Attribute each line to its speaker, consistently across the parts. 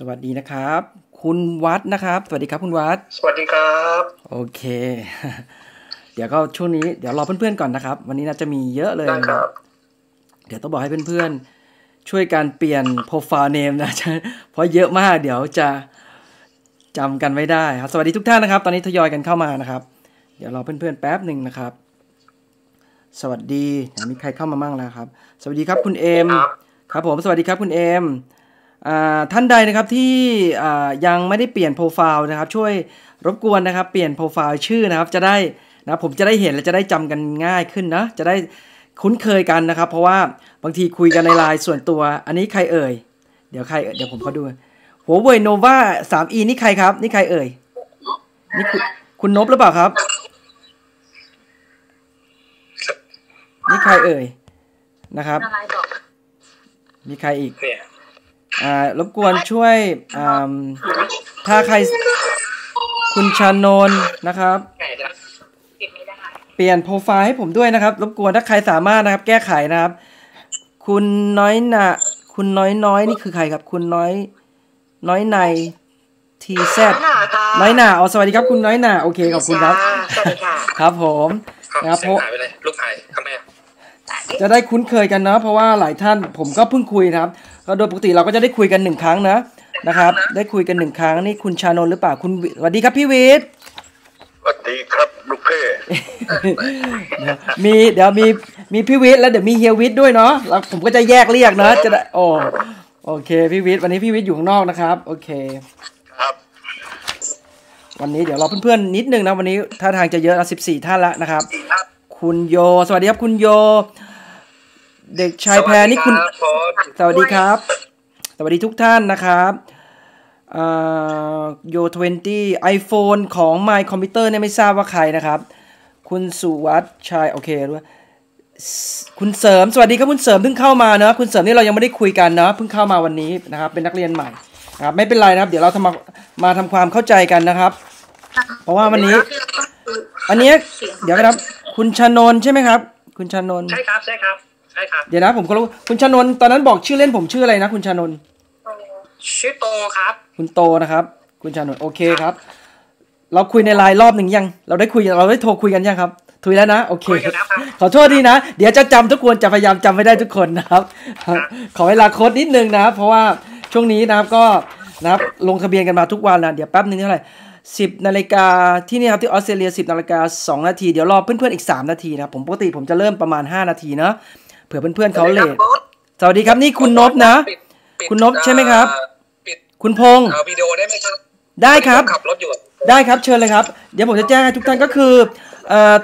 Speaker 1: สวัสดีนะครับ คุณวัดนะครับสวัสดีครับคุณวัดสวัสดีครับ โอเค เดี๋ยวก็ช่วงนี้เดี๋ยวรอเพื่อนๆ ก่อนนะครับ วันนี้น่าจะมีเยอะเลยนะครับเดี๋ยวต้องบอกให้เพื่อนๆช่วยการเปลี่ยนโปรไฟล์เนมนะเพราะเยอะมากเดี๋ยวจะจำกันไม่ได้ครับสวัสดีทุกท่านนะครับ ตอนนี้ทยอยกันเข้ามานะครับ เดี๋ยวรอเพื่อนๆ แป๊บหนึ่งนะครับ สวัสดีมีใครเข้ามาบ้างแล้วครับ สวัสดีครับคุณเอมครับผมสวัสดีครับคุณเอมท่านใดนะครับที่ยังไม่ได้เปลี่ยนโปรไฟล์นะครับ ช่วยรบกวนนะครับ เปลี่ยนโปรไฟล์ชื่อนะครับ จะได้นะผมจะได้เห็นและจะได้จำกันง่ายขึ้นนะ จะได้คุ้นเคยกันนะครับ เพราะว่าบางทีคุยกันในไลน์ส่วนตัว อันนี้ใครเอ่ย เดี๋ยวใครเดี๋ยวผมขอดูหัวเว่ยโนวาสามอีนี่ใครครับนี่ใครเอ่ยนี่คุณนบหรือเปล่าครับ นี่ใครเอ่ยนะครับ มีใครอีกอ่ารบกวนช่วยอ่าถ้าใคร คุณชานนนะครับ เปลี่ยนโปรไฟล์ให้ผมด้วยนะครับรบกวนถ้าใครสามารถนะครับ แก้ไขนะครับ คุณน้อยนาคุณน้อยน้อยนี่คือใครครับคุณน้อย น้อยในทีแซดน้อยหนาอ๋อสวัสดีครับคุณน้อยหนาโอเคขอบคุณครับครับผมนะครับเพราะลูกายบมจะได้คุ้นเคยกันนะเพราะว่าหลายท่านผมก็เพิ่งคุยนะครับก็โดยปกติเราก็จะได้คุยกันหนึ่งครั้งนะนะครับได้คุยกันหนึ่งครั้งนี่คุณชานนหรือเปล่าคุณสวัสดีครับพี่วิทย์สวัสดีครับลูกเพ่มีเดี๋ยวมีมีพี่วิทย์แล้วเดี๋ยวมีเฮียวิทย์ด้วยเนาะเราผมก็จะแยกเรียกนะจะได้โอ้โอเค พี่วิทย์วันนี้พี่วิทย์อยู่ข้างนอกนะครับโอเคครับวันนี้เดี๋ยวเราเพื่อนๆนิดนึงนะวันนี้ท่าทางจะเยอะละสิบสี่ท่านละนะครับ คุณโยสวัสดีครับคุณโยเด็กชายแพรนี่คุณ สวัสดีครับ สวัสดีทุกท่านนะครับโยทเวนตี้ไอโฟนของ My คอมพิวเตอร์เนี่ยไม่ทราบว่าใครนะครับ คุณสุวัตชายโอเครู้ว่าคุณเสริม สวัสดีครับคุณเสริมเพิ่งเข้ามาเนาะ คุณเสริมนี่เรายังไม่ได้คุยกันเนาะ เพิ่งเข้ามาวันนี้นะครับ เป็นนักเรียนใหม่ครับ ไม่เป็นไรนะครับ เดี๋ยวเราทำมามาทำความเข้าใจกันนะครับ เพราะว่าวันนี้ อันนี้ เดี๋ยวนครับ คุณชนนใช่ไหมครับ คุณชนนใช่ครับ ใช่ครับใช่ครับเดี๋ยวนะผมก็รู้คุณชนนตอนนั้นบอกชื่อเล่นผมชื่ออะไรนะ คุณชนน ชื่อโตครับ คุณโตนะครับ คุณชนนโอเคครับเราคุยในไลน์รอบหนึ่งยัง เราได้คุยเราได้โทรคุยกันยังครับคุยแล้วนะโอเค ขอโทษดีนะ เดี๋ยวจะจำทุกคนจะพยายามจำไม่ได้ทุกคนนะครับขอเวลาโค้ดนิดนึงนะครับ เพราะว่าช่วงนี้นะครับก็นะครับลงทะเบียนกันมาทุกวันนะเดี๋ยวแป๊บนึงเท่าไหร่สิบนาฬิกาที่นี่ครับที่ออสเตรเลียสิบนาฬิกาสองนาทีเดี๋ยวรอเพื่อนๆอีกสามนาทีนะผมปกติผมจะเริ่มประมาณห้านาทีเนาะเผื่อเพื่อนๆเขาเลทสวัสดีครับนี่คุณนบนะ คุณนบใช่ไหมครับ คุณพงศ์วิดีโอได้ไหมครับ ได้ครับขับรถอยู่ได้ครับเชิญเลยครับ เดี๋ยวผมจะแจ้งให้ทุกท่านก็คือ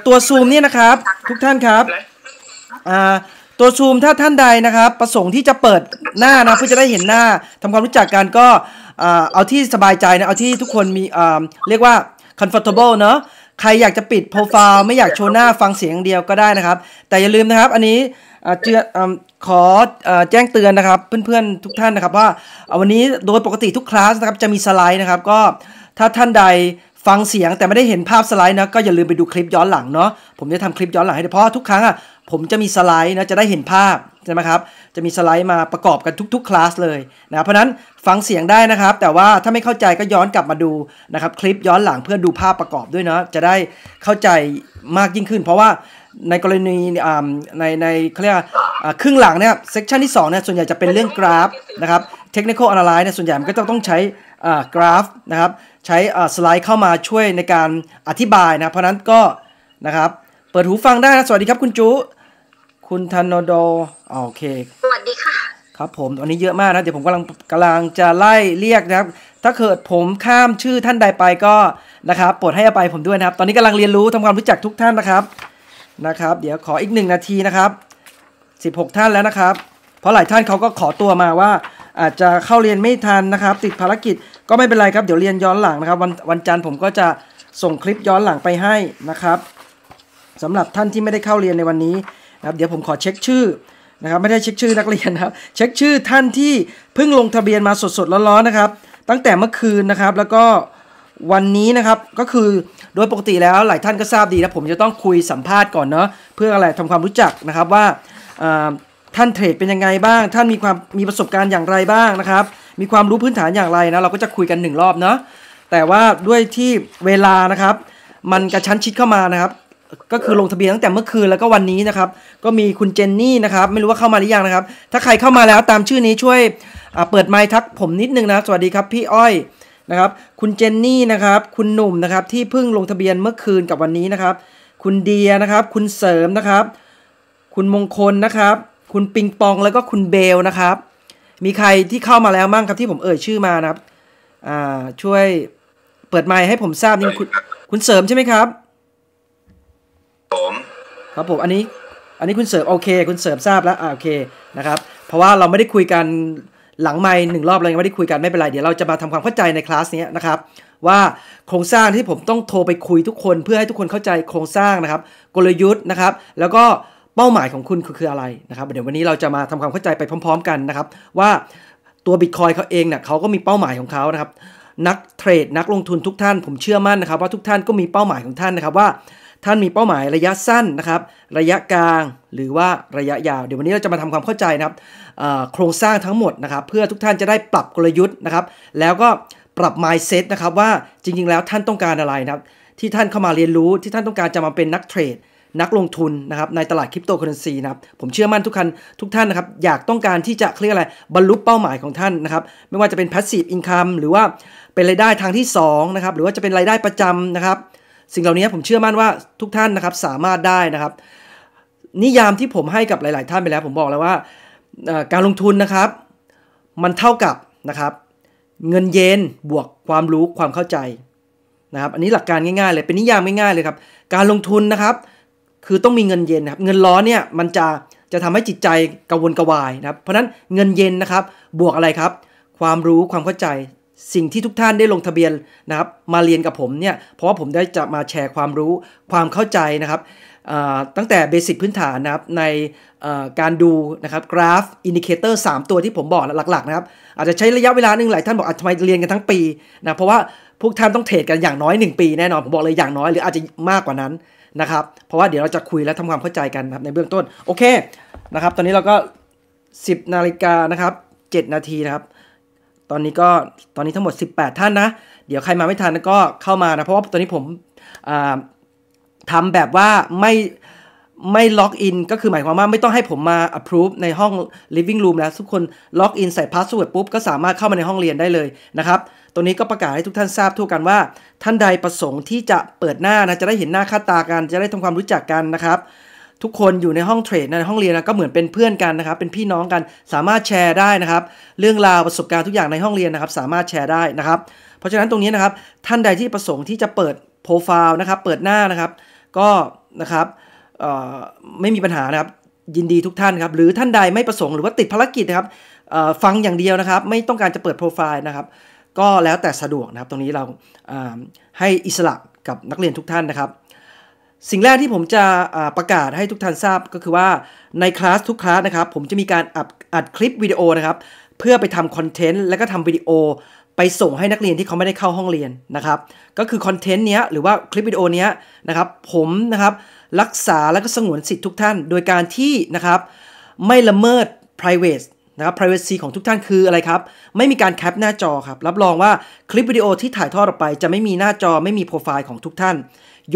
Speaker 1: ตัวซูมเนี่ยนะครับ ทุกท่านครับ ตัวซูมถ้าท่านใดนะครับ ประสงค์ที่จะเปิดหน้านะเพื่อจะได้เห็นหน้า ทำความรู้จักกันก็เอาที่สบายใจนะเอาที่ทุกคนมีเรียกว่า comfortable เนาะใครอยากจะปิดโปรไฟล์ไม่อยากโชว์หน้าฟังเสียงเดียวก็ได้นะครับ แต่อย่าลืมนะครับอันนี้เจือขอแจ้งเตือนนะครับเพื่อนๆทุกท่านนะครับ ว่าวันนี้โดยปกติทุกคลาสนะครับจะมีสไลด์นะครับก็ ถ้าท่านใดฟังเสียงแต่ไม่ได้เห็นภาพสไลด์นะก็ อย่าลืมไปดูคลิปย้อนหลังเนาะผมจะทำคลิปย้อนหลังให้เพราะทุกครั้งอ่ะผมจะมีสไลด์นะจะได้เห็นภาพใช่ไหมครับจะมีสไลด์มาประกอบกันทุก ๆคลาสเลยนะเพราะนั้นฟังเสียงได้นะครับแต่ว่าถ้าไม่เข้าใจก็ย้อนกลับมาดูนะครับคลิปย้อนหลังเพื่อดูภาพประกอบด้วยเนาะจะได้เข้าใจมากยิ่งขึ้น เพราะว่าในกรณีในในเขาเรียกครึ่งหลังเนี่ยเซกชันที่2เนี่ยส่วนใหญ่จะเป็นเรื่องกราฟนะครับ เทคนิคอลอนาลัยเนี่ยส่วนใหญ่มันก็จะต้องใช้กราฟนะครับ ใช้สไลด์เข้ามาช่วยในการอธิบายนะเพราะนั้นก็นะครับเปิดหูฟังได้นะ สวัสดีครับคุณจูคุณธนโดโอเค สวัสดีค่ะครับผมตอนนี้เยอะมากนะ เดี๋ยวผมกำลังกำลังจะไล่เรียกนะครับ ถ้าเกิดผมข้ามชื่อท่านใดไปก็นะครับ โปรดให้อภัยผมด้วยนะครับ ตอนนี้กำลังเรียนรู้ทำความรู้จักทุกท่านนะครับนะครับเดี๋ยวขออีก1นาทีนะครับ 16 ท่านแล้วนะครับ เพราะหลายท่านเขาก็ขอตัวมาว่า อาจจะเข้าเรียนไม่ทันนะครับ ติดภารกิจก็ไม่เป็นไรครับ เดี๋ยวเรียนย้อนหลังนะครับวันวันจันทร์ผมก็จะส่งคลิปย้อนหลังไปให้นะครับสำหรับท่านที่ไม่ได้เข้าเรียนในวันนี้นะครับ เดี๋ยวผมขอเช็คชื่อนะครับไม่ได้เช็คชื่อนักเรียนครับ เช็คชื่อท่านที่เพิ่งลงทะเบียนมาสดๆร้อนๆนะครับ ตั้งแต่เมื่อคืนนะครับแล้วก็วันนี้นะครับก็คือโดยปกติแล้ว หลายท่านก็ทราบดีนะผมจะต้องคุยสัมภาษณ์ก่อนเนาะเพื่ออะไรทำความรู้จักนะครับว่าท่านเทรดเป็นยังไงบ้าง ท่านมีความมีประสบการณ์อย่างไรบ้างนะครับมีความรู้พื้นฐานอย่างไรนะเราก็จะคุยกัน 1 รอบเนาะแต่ว่าด้วยที่เวลานะครับมันกระชั้นชิดเข้ามานะครับก็คือลงทะเบียนตั้งแต่เมื่อคืนแล้วก็วันนี้นะครับก็มีคุณเจนนี่นะครับไม่รู้ว่าเข้ามาหรือยังนะครับ ถ้าใครเข้ามาแล้วตามชื่อนี้ช่วยเปิดไมค์ทักผมนิดนึงนะสวัสดีครับพี่อ้อยนะครับ คุณเจนนี่นะครับ คุณหนุ่มนะครับ ที่เพิ่งลงทะเบียนเมื่อคืนกับวันนี้นะครับ คุณเดียนะครับ คุณเสริมนะครับ คุณมงคลนะครับ คุณปิงปองแล้วก็คุณเบลนะครับ มีใครที่เข้ามาแล้วมั่งครับที่ผมเอ่ยชื่อมานะครับอ่าช่วยเปิดไมค์ให้ผมทราบนิดคุณคุณเสริมใช่ไหมครับ ผม ครับผม อันนี้ อันนี้คุณเสริมโอเค คุณเสริมทราบแล้วอ่าโอเคนะครับ เพราะว่าเราไม่ได้คุยกันหลังไม่หนึ่งรอบเรายังไม่ได้คุยกันไม่เป็นไรเดี๋ยวเราจะมาทำความเข้าใจในคลาสนี้นะครับว่าโครงสร้างที่ผมต้องโทรไปคุยทุกคนเพื่อให้ทุกคนเข้าใจโครงสร้างนะครับกลยุทธ์นะครับแล้วก็เป้าหมายของคุณคืออะไรนะครับ เดี๋ยววันนี้เราจะมาทำความเข้าใจไปพร้อม ๆกันนะครับว่าตัวบิตคอยเขาเองเนี่ยเขาก็มีเป้าหมายของเขานะครับนักเทรดนักลงทุนทุกท่านผมเชื่อมั่นนะครับว่าทุกท่านก็มีเป้าหมายของท่านนะครับว่าท่านมีเป้าหมายระยะสั้นนะครับระยะกลางหรือว่าระยะยาว เดี๋ยววันนี้เราจะมาทำความเข้าใจนะครับโครงสร้างทั้งหมดนะครับ เพื่อทุกท่านจะได้ปรับกลยุทธ์นะครับแล้วก็ปรับ mindset นะครับว่าจริงๆแล้วท่านต้องการอะไรนะครับที่ท่านเข้ามาเรียนรู้ที่ท่านต้องการจะมาเป็นนักเทรดนักลงทุนนะครับในตลาดคริปโตเคอเรนซีนะครับผมเชื่อมั่นทุกคนทุกท่านนะครับ อยากต้องการที่จะเครียกอะไรบรรลุเป้าหมายของท่านนะครับ ไม่ว่าจะเป็นพาสซีฟอินคัมหรือว่าเป็นรายได้ทางที่2นะครับหรือว่าจะเป็นรายได้ประจำนะครับสิ่งเหล่านี้ผมเชื่อมั่นว่าทุกท่านนะครับสามารถได้นะครับ นิยามที่ผมให้กับหลาย ๆ ท่านไปแล้ว ผมบอกแล้วว่าการลงทุนนะครับ มันเท่ากับนะครับเงินเยนบวกความรู้ความเข้าใจนะครับ อันนี้หลักการง่ายๆ เลยเป็นนิยามง่าย ๆ เลยครับการลงทุนนะครับคือต้องมีเงินเย็นครับเงินร้อนเนี่ยมันจะจะทำให้จิตใจกังวลกระวายนะครับ เพราะนั้นเงินเย็นนะครับบวกอะไรครับความรู้ความเข้าใจสิ่งที่ทุกท่านได้ลงทะเบียนนะครับมาเรียนกับผมเนี่ยเพราะว่าผมได้จะมาแชร์ความรู้ความเข้าใจนะครับ ตั้งแต่เบสิกพื้นฐานนะครับในการดูนะครับกราฟอินดิเคเตอร์3ตัวที่ผมบอกหลักๆนะครับอาจจะใช้ระยะเวลาหนึ่งหลายท่านบอกอาจจะมเรียนกันทั้งปีนะเพราะว่าพวกท่านต้องเทรดกันอย่างน้อย 1 ปีแน่นอน ผมบอกเลยอย่างน้อยหรืออาจจะมากกว่านั้นนะครับ เพราะว่าเดี๋ยวเราจะคุยและทำความเข้าใจกันนะครับในเบื้องต้นโอเคนะครับ ตอนนี้เราก็ 10นาฬิกานะครับ 7 นาทีนะครับตอนนี้ก็ตอนนี้ทั้งหมด 18 ท่านนะ เดี๋ยวใครมาไม่ทันก็เข้ามานะ เพราะว่าตอนนี้ผมทำแบบว่าไม่ไม่ล็อกอินก็คือหมายความว่าไม่ต้องให้ผมมา approve ในห้อง living room แล้ว ทุกคนล็อกอินใส่ password ปุ๊บก็สามารถเข้ามาในห้องเรียนได้เลยนะครับตรงนี้ก็ประกาศให้ทุกท่านทราบทั่วกันว่า ท่านใดประสงค์ที่จะเปิดหน้านะจะได้เห็นหน้าค่าตากัน จะได้ทำความรู้จักกันนะครับทุกคนอยู่ในห้องเทรดในห้องเรียนนะก็เหมือนเป็นเพื่อนกันนะครับ เป็นพี่น้องกันสามารถแชร์ได้นะครับ เรื่องราวประสบการณ์ทุกอย่างในห้องเรียนนะครับ สามารถแชร์ได้นะครับ เพราะฉะนั้นตรงนี้นะครับท่านใดที่ประสงค์ที่จะเปิดโปรไฟล์นะครับ เปิดหน้านะครับ ก็นะครับไม่มีปัญหานะครับ ยินดีทุกท่านครับ หรือท่านใดไม่ประสงค์หรือว่าติดภารกิจนะครับฟังอย่างเดียวนะครับ ไม่ต้องการจะเปิดโปรไฟล์นะครับก็แล้วแต่สะดวกนะครับตรงนี้เราให้อิสระกับนักเรียนทุกท่านนะครับสิ่งแรกที่ผมจะประกาศให้ทุกท่านทราบก็คือว่าในคลาสทุกคลาสนะครับผมจะมีการอัดอัดคลิปวิดีโอนะครับเพื่อไปทำคอนเทนต์แล้วก็ทำวิดีโอไปส่งให้นักเรียนที่เขาไม่ได้เข้าห้องเรียนนะครับก็คือคอนเทนต์เนี้ยหรือว่าคลิปวิดีโอเนี้ยนะครับผมนะครับรักษาและก็สงวนสิทธิ์ทุกท่าน โดยการที่นะครับไม่ละเมิด private นะครับ privacy ของทุกท่านคืออะไรครับไม่มีการแคปหน้าจอครับรับรองว่าคลิปวิดีโอที่ถ่ายทอดออกไป จะไม่มีหน้าจอไม่มีโปรไฟล์ของทุกท่าน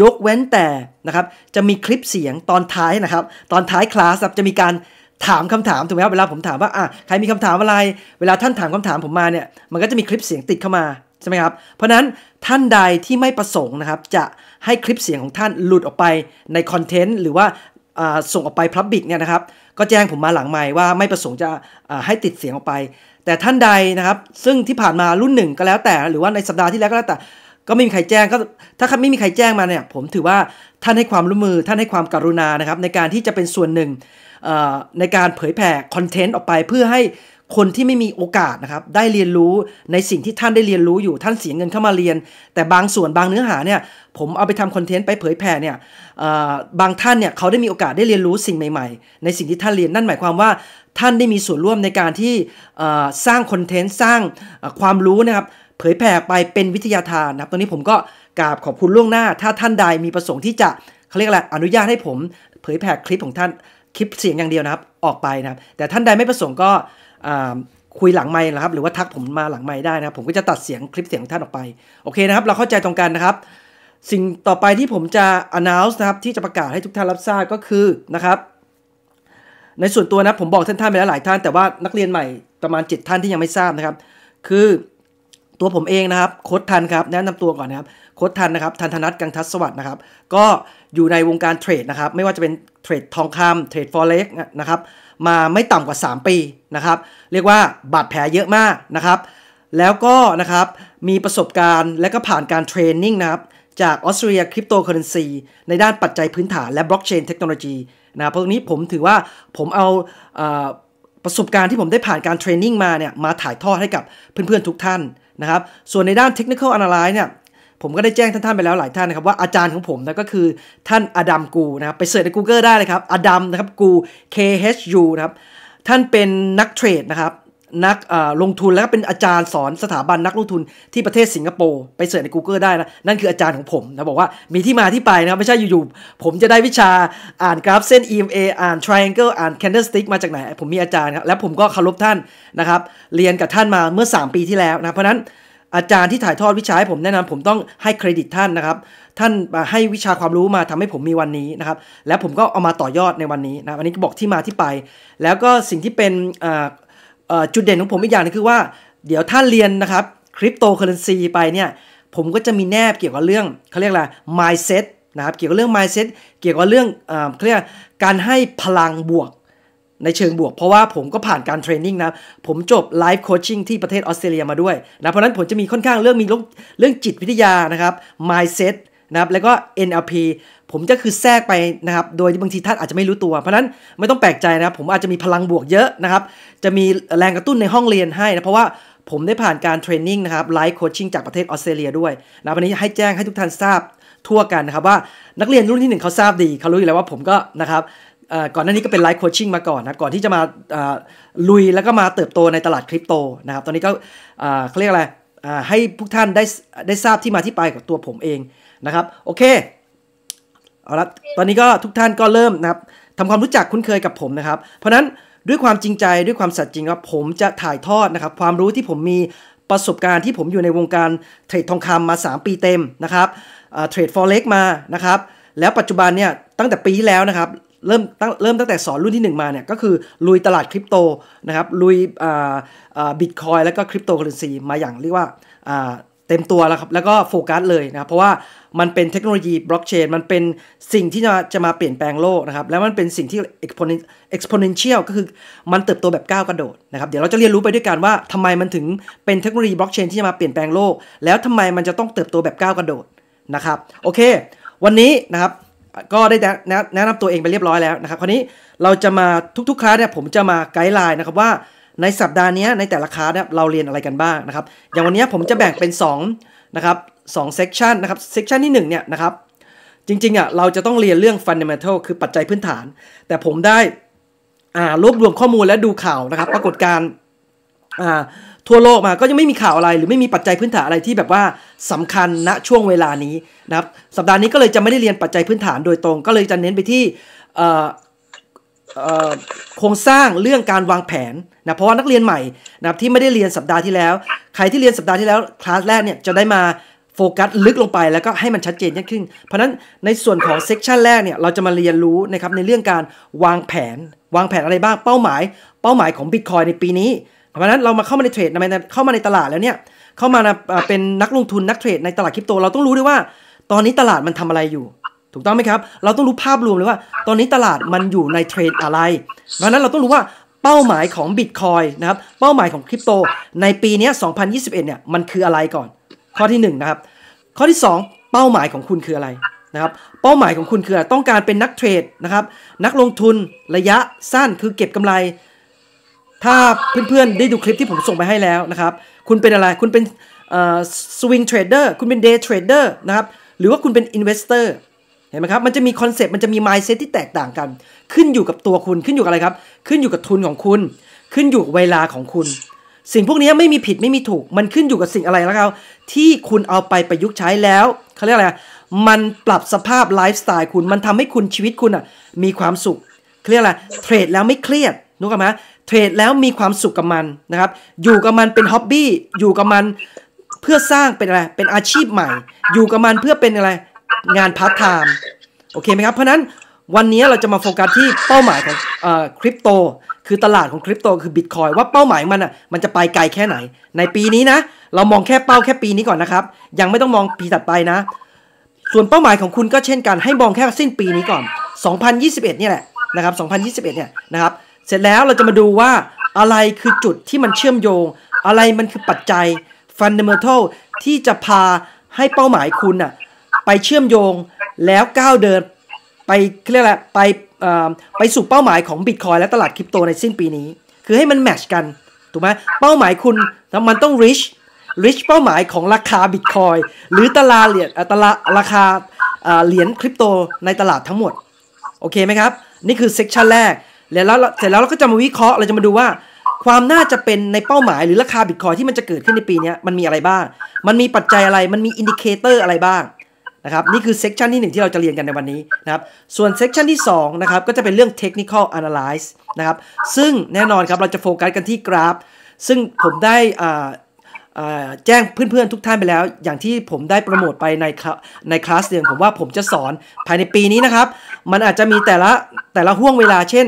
Speaker 1: ยกเว้นแต่นะครับจะมีคลิปเสียงตอนท้ายนะครับ ตอนท้ายคลาสจะมีการถามคำถามถูกไหมครับเวลาผมถามว่าอ่ะใครมีคำถามอะไร เวลาท่านถามคำถามผมมาเนี่ยมันก็จะมีคลิปเสียงติดเข้ามาใช่ไหมครับเพราะนั้นท่านใดที่ไม่ประสงค์นะครับจะให้คลิปเสียงของท่านหลุดออกไปในคอนเทนต์หรือว่าส่งออกไปพับบิกเนี่ยนะครับก็แจ้งผมมาหลังใหม่ว่าไม่ประสงค์จะให้ติดเสียงออกไป แต่ท่านใดนะครับซึ่งที่ผ่านมารุ่นหนึ่งก็แล้ว แต่หรือว่าในสัปดาห์ที่แล้วก็แล้วแต่ก็ไม่มีใครแจ้งก็ถ้าไม่มีใครแจ้งมาเนี่ยผมถือว่าท่านให้ความร่วมมือ ท่านให้ความการุณานะครับในการที่จะเป็นส่วนหนึ่งในการเผยแผ่คอนเทนต์ออกไปเพื่อให้คนที่ไม่มีโอกาสนะครับได้เรียนรู้ในสิ่งที่ท่านได้เรียนรู้อยู่ท่านเสียเงินเข้ามาเรียน แต่บางส่วนบางเนื้อหาเนี่ยผมเอาไปทำคอนเทนต์ไปเผยแผ่เนี่ยบางท่านเนี่ยเขาได้มีโอกาสได้เรียนรู้สิ่งใหม่ๆในสิ่งที่ท่านเรียนนั่นหมายความว่าท่านได้มีส่วนร่วมในการที่สร้างคอนเทนต์สร้างความรู้นะครับเผยแผ่ไปเป็นวิทยาทานนะครับตอนนี้ผมก็กราบขอบคุณล่วงหน้า ถ้าท่านใดมีประสงค์ที่จะเขาเรียกอะไรอนุญาตให้ผมเผยแผ่คลิปของท่านคลิปเสียงอย่างเดียวนะครับ ออกไปนะครับ แต่ท่านใดไม่ประสงค์ก็คุยหลังไม้นะครับ หรือว่าทักผมมาหลังไม้ได้นะครับ ผมก็จะตัดเสียงคลิปเสียงของท่านออกไปโอเคนะครับเราเข้าใจตรงกันนะครับ สิ่งต่อไปที่ผมจะ announce นะครับที่จะประกาศให้ทุกท่านรับทราบก็คือนะครับ ในส่วนตัวนะผมบอกท่านท่านไปแล้วหลายท่าน แต่ว่านักเรียนใหม่ประมาณ7ท่านที่ยังไม่ทราบนะครับ คือตัวผมเองนะครับ โคดทันครับ แนะนำตัวก่อนนะครับ โคดทันนะครับ ทันธนัทกังทัศสวัสดนะครับ ก็อยู่ในวงการเทรดนะครับ ไม่ว่าจะเป็นเทรดทองคำเทรดฟอเร็กนะครับ มาไม่ต่ำกว่า 3 ปี นะครับ เรียกว่าบาดแผลเยอะมากนะครับ แล้วก็นะครับ มีประสบการณ์และก็ผ่านการเทรนนิ่งนะครับ จากออสเตรียคริปโตเคอเรนซีในด้านปัจจัยพื้นฐานและบล็อกเชนเทคโนโลยีนะเพราะตรงนี้ผมถือว่าผมเอาประสบการณ์ที่ผมได้ผ่านการเทรนนิ่งมาเนี่ยมาถ่ายทอดให้กับเพื่อนๆ ทุกท่านนะครับส่วนในด้าน Technical Analyze เนี่ยผมก็ได้แจ้งท่าน ๆ ไปแล้วหลายท่านนะครับว่าอาจารย์ของผมนะก็คือท่านอดัมกูนะครับไปเสิร์ชใน Google ได้เลยครับ อดัมนะครับกู KHU นะครับท่านเป็นนักเทรดนะครับนักลงทุนแล้วเป็นอาจารย์สอนสถาบันนักลงทุนที่ประเทศสิงคโปร์ ไปเสิร์ชใน Google ได้นะนั่นคืออาจารย์ของผมนะบอกว่ามีที่มาที่ไปนะไม่ใช่อยู่ๆ ผมจะได้วิชาอ่านกราฟเส้น EMA อ่าน triangle อ่าน candlestick มาจากไหน ผมมีอาจารย์ครับและผมก็เคารพท่านนะครับเรียนกับท่านมาเมื่อ 3 ปีที่แล้วนะเพราะนั้นอาจารย์ที่ถ่ายทอดวิชาให้ผมแนะนำผมต้องให้เครดิตท่านนะครับท่านมาให้วิชาความรู้มาทำให้ผมมีวันนี้นะครับและผมก็เอามาต่อยอดในวันนี้นะวันนี้ก็บอกที่มาที่ไป แล้วก็สิ่งที่เป็นจุดเด่นของผมอีกอย่างนึงคือว่าเดี๋ยวถ้าเรียนนะครับคริปโตเคอเรนซีไปเนี่ยผมก็จะมีแนบเกี่ยวกับเรื่องเขาเรียกอะไร mindset นะครับเกี่ยวกับเรื่อง mindset เกี่ยวกับเรื่องเขาเรียกการให้พลังบวกในเชิงบวก เพราะว่าผมก็ผ่านการเทรนนิ่งนะผมจบไลฟ์โคชชิ่งที่ประเทศออสเตรเลียมาด้วยนะเพราะนั้นผมจะมีค่อนข้างเรื่องมีเรื่องจิตวิทยานะครับ mindset นะครับแล้วก็ NLP ผมจะคือแทรกไปนะครับ โดยบางทีท่านอาจจะไม่รู้ตัว เพราะนั้นไม่ต้องแปลกใจนะครับ ผมอาจจะมีพลังบวกเยอะนะครับ จะมีแรงกระตุ้นในห้องเรียนให้นะ เพราะว่าผมได้ผ่านการเทรนนิ่งนะครับไลฟ์โคชชิ่งจากประเทศออสเตรเลียด้วยนะ วันนี้ให้แจ้งให้ทุกท่านทราบทั่วกันนะครับว่า นักเรียนรุ่นที่ 1เขาทราบดีเขารู้อยู่แล้วว่าผมก็นะครับก่อนหน้านี้ก็เป็นไลฟ์โคชชิ่งมาก่อนนะ ก่อนที่จะมาลุยแล้วก็มาเติบโตในตลาดคริปโตนะครับ ตอนนี้ก็เขาเรียกอะไรให้พวกท่านได้ได้ทราบที่มาที่ไปของตัวผมเองนะครับ โอเคเอาละตอนนี้ก็ทุกท่านก็เริ่มนะครับทำความรู้จักคุ้นเคยกับผมนะครับ เพราะนั้นด้วยความจริงใจด้วยความสัตย์จริงครับผมจะถ่ายทอดนะครับความรู้ที่ผมมีประสบการณ์ที่ผมอยู่ในวงการเทรดทองคำมา 3 ปีเต็มนะครับเทรดฟอเร็กมานะครับแล้วปัจจุบันเนี่ยตั้งแต่ปีแล้วนะครับเริ่มตั้งเริ่มตั้งแต่สอนรุ่นที่ 1 มาเนี่ยก็คือ ลุยตลาดคริปโตนะครับลุยบิตคอยแล้วก็คริปโตเคอเรนซีมาอย่างเรียกว่าเต็มตัวแล้วครับแล้วก็โฟกัสเลยนะครับเพราะว่ามันเป็นเทคโนโลยีบล็อกเชนมันเป็นสิ่งที่จะจะมาเปลี่ยนแปลงโลกนะครับแล้วมันเป็นสิ่งที่ exponential ก็คือมันเติบโตแบบก้าวกระโดดนะครับเดี๋ยวเราจะเรียนรู้ไปด้วยกันว่าทำไมมันถึงเป็นเทคโนโลยีบล็อกเชนที่จะมาเปลี่ยนแปลงโลก แล้วทำไมมันจะต้องเติบโตแบบก้าวกระโดดนะครับโอเค วันนี้นะครับก็ได้แนะนำตัวเองไปเรียบร้อยแล้วนะครับคราวนี้เราจะมาทุกๆคลาสเนี่ยผมจะมาไกด์ไลน์นะครับว่าในสัปดาห์นี้ในแต่ละคลาสเราเรียนอะไรกันบ้างนะครับอย่างวันนี้ผมจะแบ่งเป็น 2 นะครับสองเซกชันนะครับเซกชันที่1เนี่ยนะครับ จริงๆอ่ะเราจะต้องเรียนเรื่อง fundamental คือปัจจัยพื้นฐาน แต่ผมได้อ่ารวบรวมข้อมูลและดูข่าวนะครับปรากฏการอ่าทั่วโลกมาก็ยังไม่มีข่าวอะไร หรือไม่มีปัจจัยพื้นฐานอะไรที่แบบว่าสำคัญณช่วงเวลานี้นะครับสัปดาห์นี้ก็เลยจะไม่ได้เรียนปัจจัยพื้นฐาน โดยตรงก็เลยจะเน้นไปที่โครงสร้างเรื่องการวางแผนนะเพราะว่านักเรียนใหม่นะที่ไม่ได้เรียนสัปดาห์ที่แล้ว ใครที่เรียนสัปดาห์ที่แล้ว คลาสแรกเนี่ยจะได้มาโฟกัสลึกลงไปแล้วก็ให้มันชัดเจนยิ่งขึ้นเพราะนั้นในส่วนของเซสชันแรกเนี่ยเราจะมาเรียนรู้นะครับในเรื่องการวางแผน วางแผนอะไรบ้างเป้าหมาย เป้าหมายของบิตคอยในปีนี้เพราะนั้นเรามาเข้ามาในเทรดเข้ามาในตลาดแล้วเนี่ยเข้ามาเป็นนักลงทุนนักเทรดในตลาดคริปโตเราต้องรู้ด้วยว่า ตอนนี้ตลาดมันทำอะไรอยู่ถูกต้องไหมครับ เราต้องรู้ภาพรวมเลยว่าตอนนี้ตลาดมันอยู่ในเทรนอะไร เพราะนั้นเราต้องรู้ว่าเป้าหมายของบิตคอยนะครับ เป้าหมายของคริปโต ในปีนี้2021เนี่ยมันคืออะไรก่อน ข้อที่1นะครับข้อที่ 2 เป้าหมายของคุณคืออะไรนะครับเป้าหมายของคุณคือต้องการเป็นนักเทรดนะครับนักลงทุนระยะสั้นคือเก็บกำไร ถ้าเพื่อนๆได้ดูคลิปที่ผมส่งไปให้แล้วนะครับคุณเป็นอะไรคุณเป็นสวิงเทรดเดอร์คุณเป็นเดย์เทรดเดอร์นะครับหรือว่าคุณเป็นอินเวสเตอร์เห็นไหมครับ มันจะมีคอนเซปต์มันจะมีไมล์เซตที่แตกต่างกัน ขึ้นอยู่กับตัวคุณขึ้นอยู่กับอะไรครับ ขึ้นอยู่กับทุนของคุณ ขึ้นอยู่เวลาของคุณ สิ่งพวกนี้ไม่มีผิดไม่มีถูก มันขึ้นอยู่กับสิ่งอะไรแล้วเราที่คุณเอาไปประยุกต์ใช้แล้วเขาเรียกอะไรมันปรับสภาพไลฟ์สไตล์คุณมันทำให้คุณชีวิตคุณอ่ะมีความสุขเขาเรียกอะไรเทรดแล้วไม่เครียดนึกออกไหมเทรดแล้วมีความสุขกับมันนะครับ อยู่กับมันเป็นฮ็อบบี้อยู่กับมันเพื่อสร้างเป็นอะไรเป็นอาชีพใหม่ อยู่กับมันเพื่อเป็นอะไรงานพาร์ทไทม์โอเคไหมครับเพราะนั้นวันนี้เราจะมาโฟกัสที่เป้าหมายของคริปโตคือตลาดของคริปโตคือบิตคอยว่าเป้าหมาย มันอ่ะมันจะไปไกลแค่ไหน ในปีนี้นะ เรามองแค่เป้าแค่ปีนี้ก่อนนะครับ ยังไม่ต้องมองปีถัดไปนะ ส่วนเป้าหมายของคุณก็เช่นกัน ให้มองแค่สิ้นปีนี้ก่อน 2021เนี่ยแหละนะครับ2021เนี่ยนะครับ เสร็จแล้วเราจะมาดูว่าอะไรคือจุดที่มันเชื่อมโยง อะไรมันคือปัจจัยฟันเดเมอร์ทัลที่จะพาให้เป้าหมายคุณอ่ะไปเชื่อมโยงแล้วก้าวเดินไปเรียกอะไรไปไปสู่เป้าหมายของบิตคอยและตลาดคริปโต ในสิ้นปีนี้ คือให้มันแมชกัน ถูกไหมเป้าหมายคุณ มันต้อง reach reach เป้าหมายของราคาบิตคอยหรือตลาดเหรียญตลาดราคาเหรียญคริปโตในตลาดทั้งหมด โอเคไหมครับ นี่คือเซกชันแรกแล้วเสร็จแล้วเราก็จะมาวิเคราะห์ เราจะมาดูว่า ความน่าจะเป็นในเป้าหมายหรือราคาบิตคอยที่มันจะเกิดขึ้นในปีนี้มันมีอะไรบ้าง มันมีปัจจัยอะไร มันมีอินดิเคเตอร์อะไรบ้างนะครับนี่คือเซกชันที่ 1 ที่เราจะเรียนกันในวันนี้นะครับส่วนเซกชันที่2นะครับก็จะเป็นเรื่อง technical analyze นะครับซึ่งแน่นอนครับเราจะโฟกัสกันที่กราฟ ซึ่งผมได้อ่าแจ้งเพื่อนๆทุกท่านไปแล้วอย่างที่ผมได้โปรโมทไปในในคลาสเรียนผมว่าผมจะสอนภายในปีนี้นะครับมันอาจจะมีแต่ละแต่ละห่วงเวลาเช่น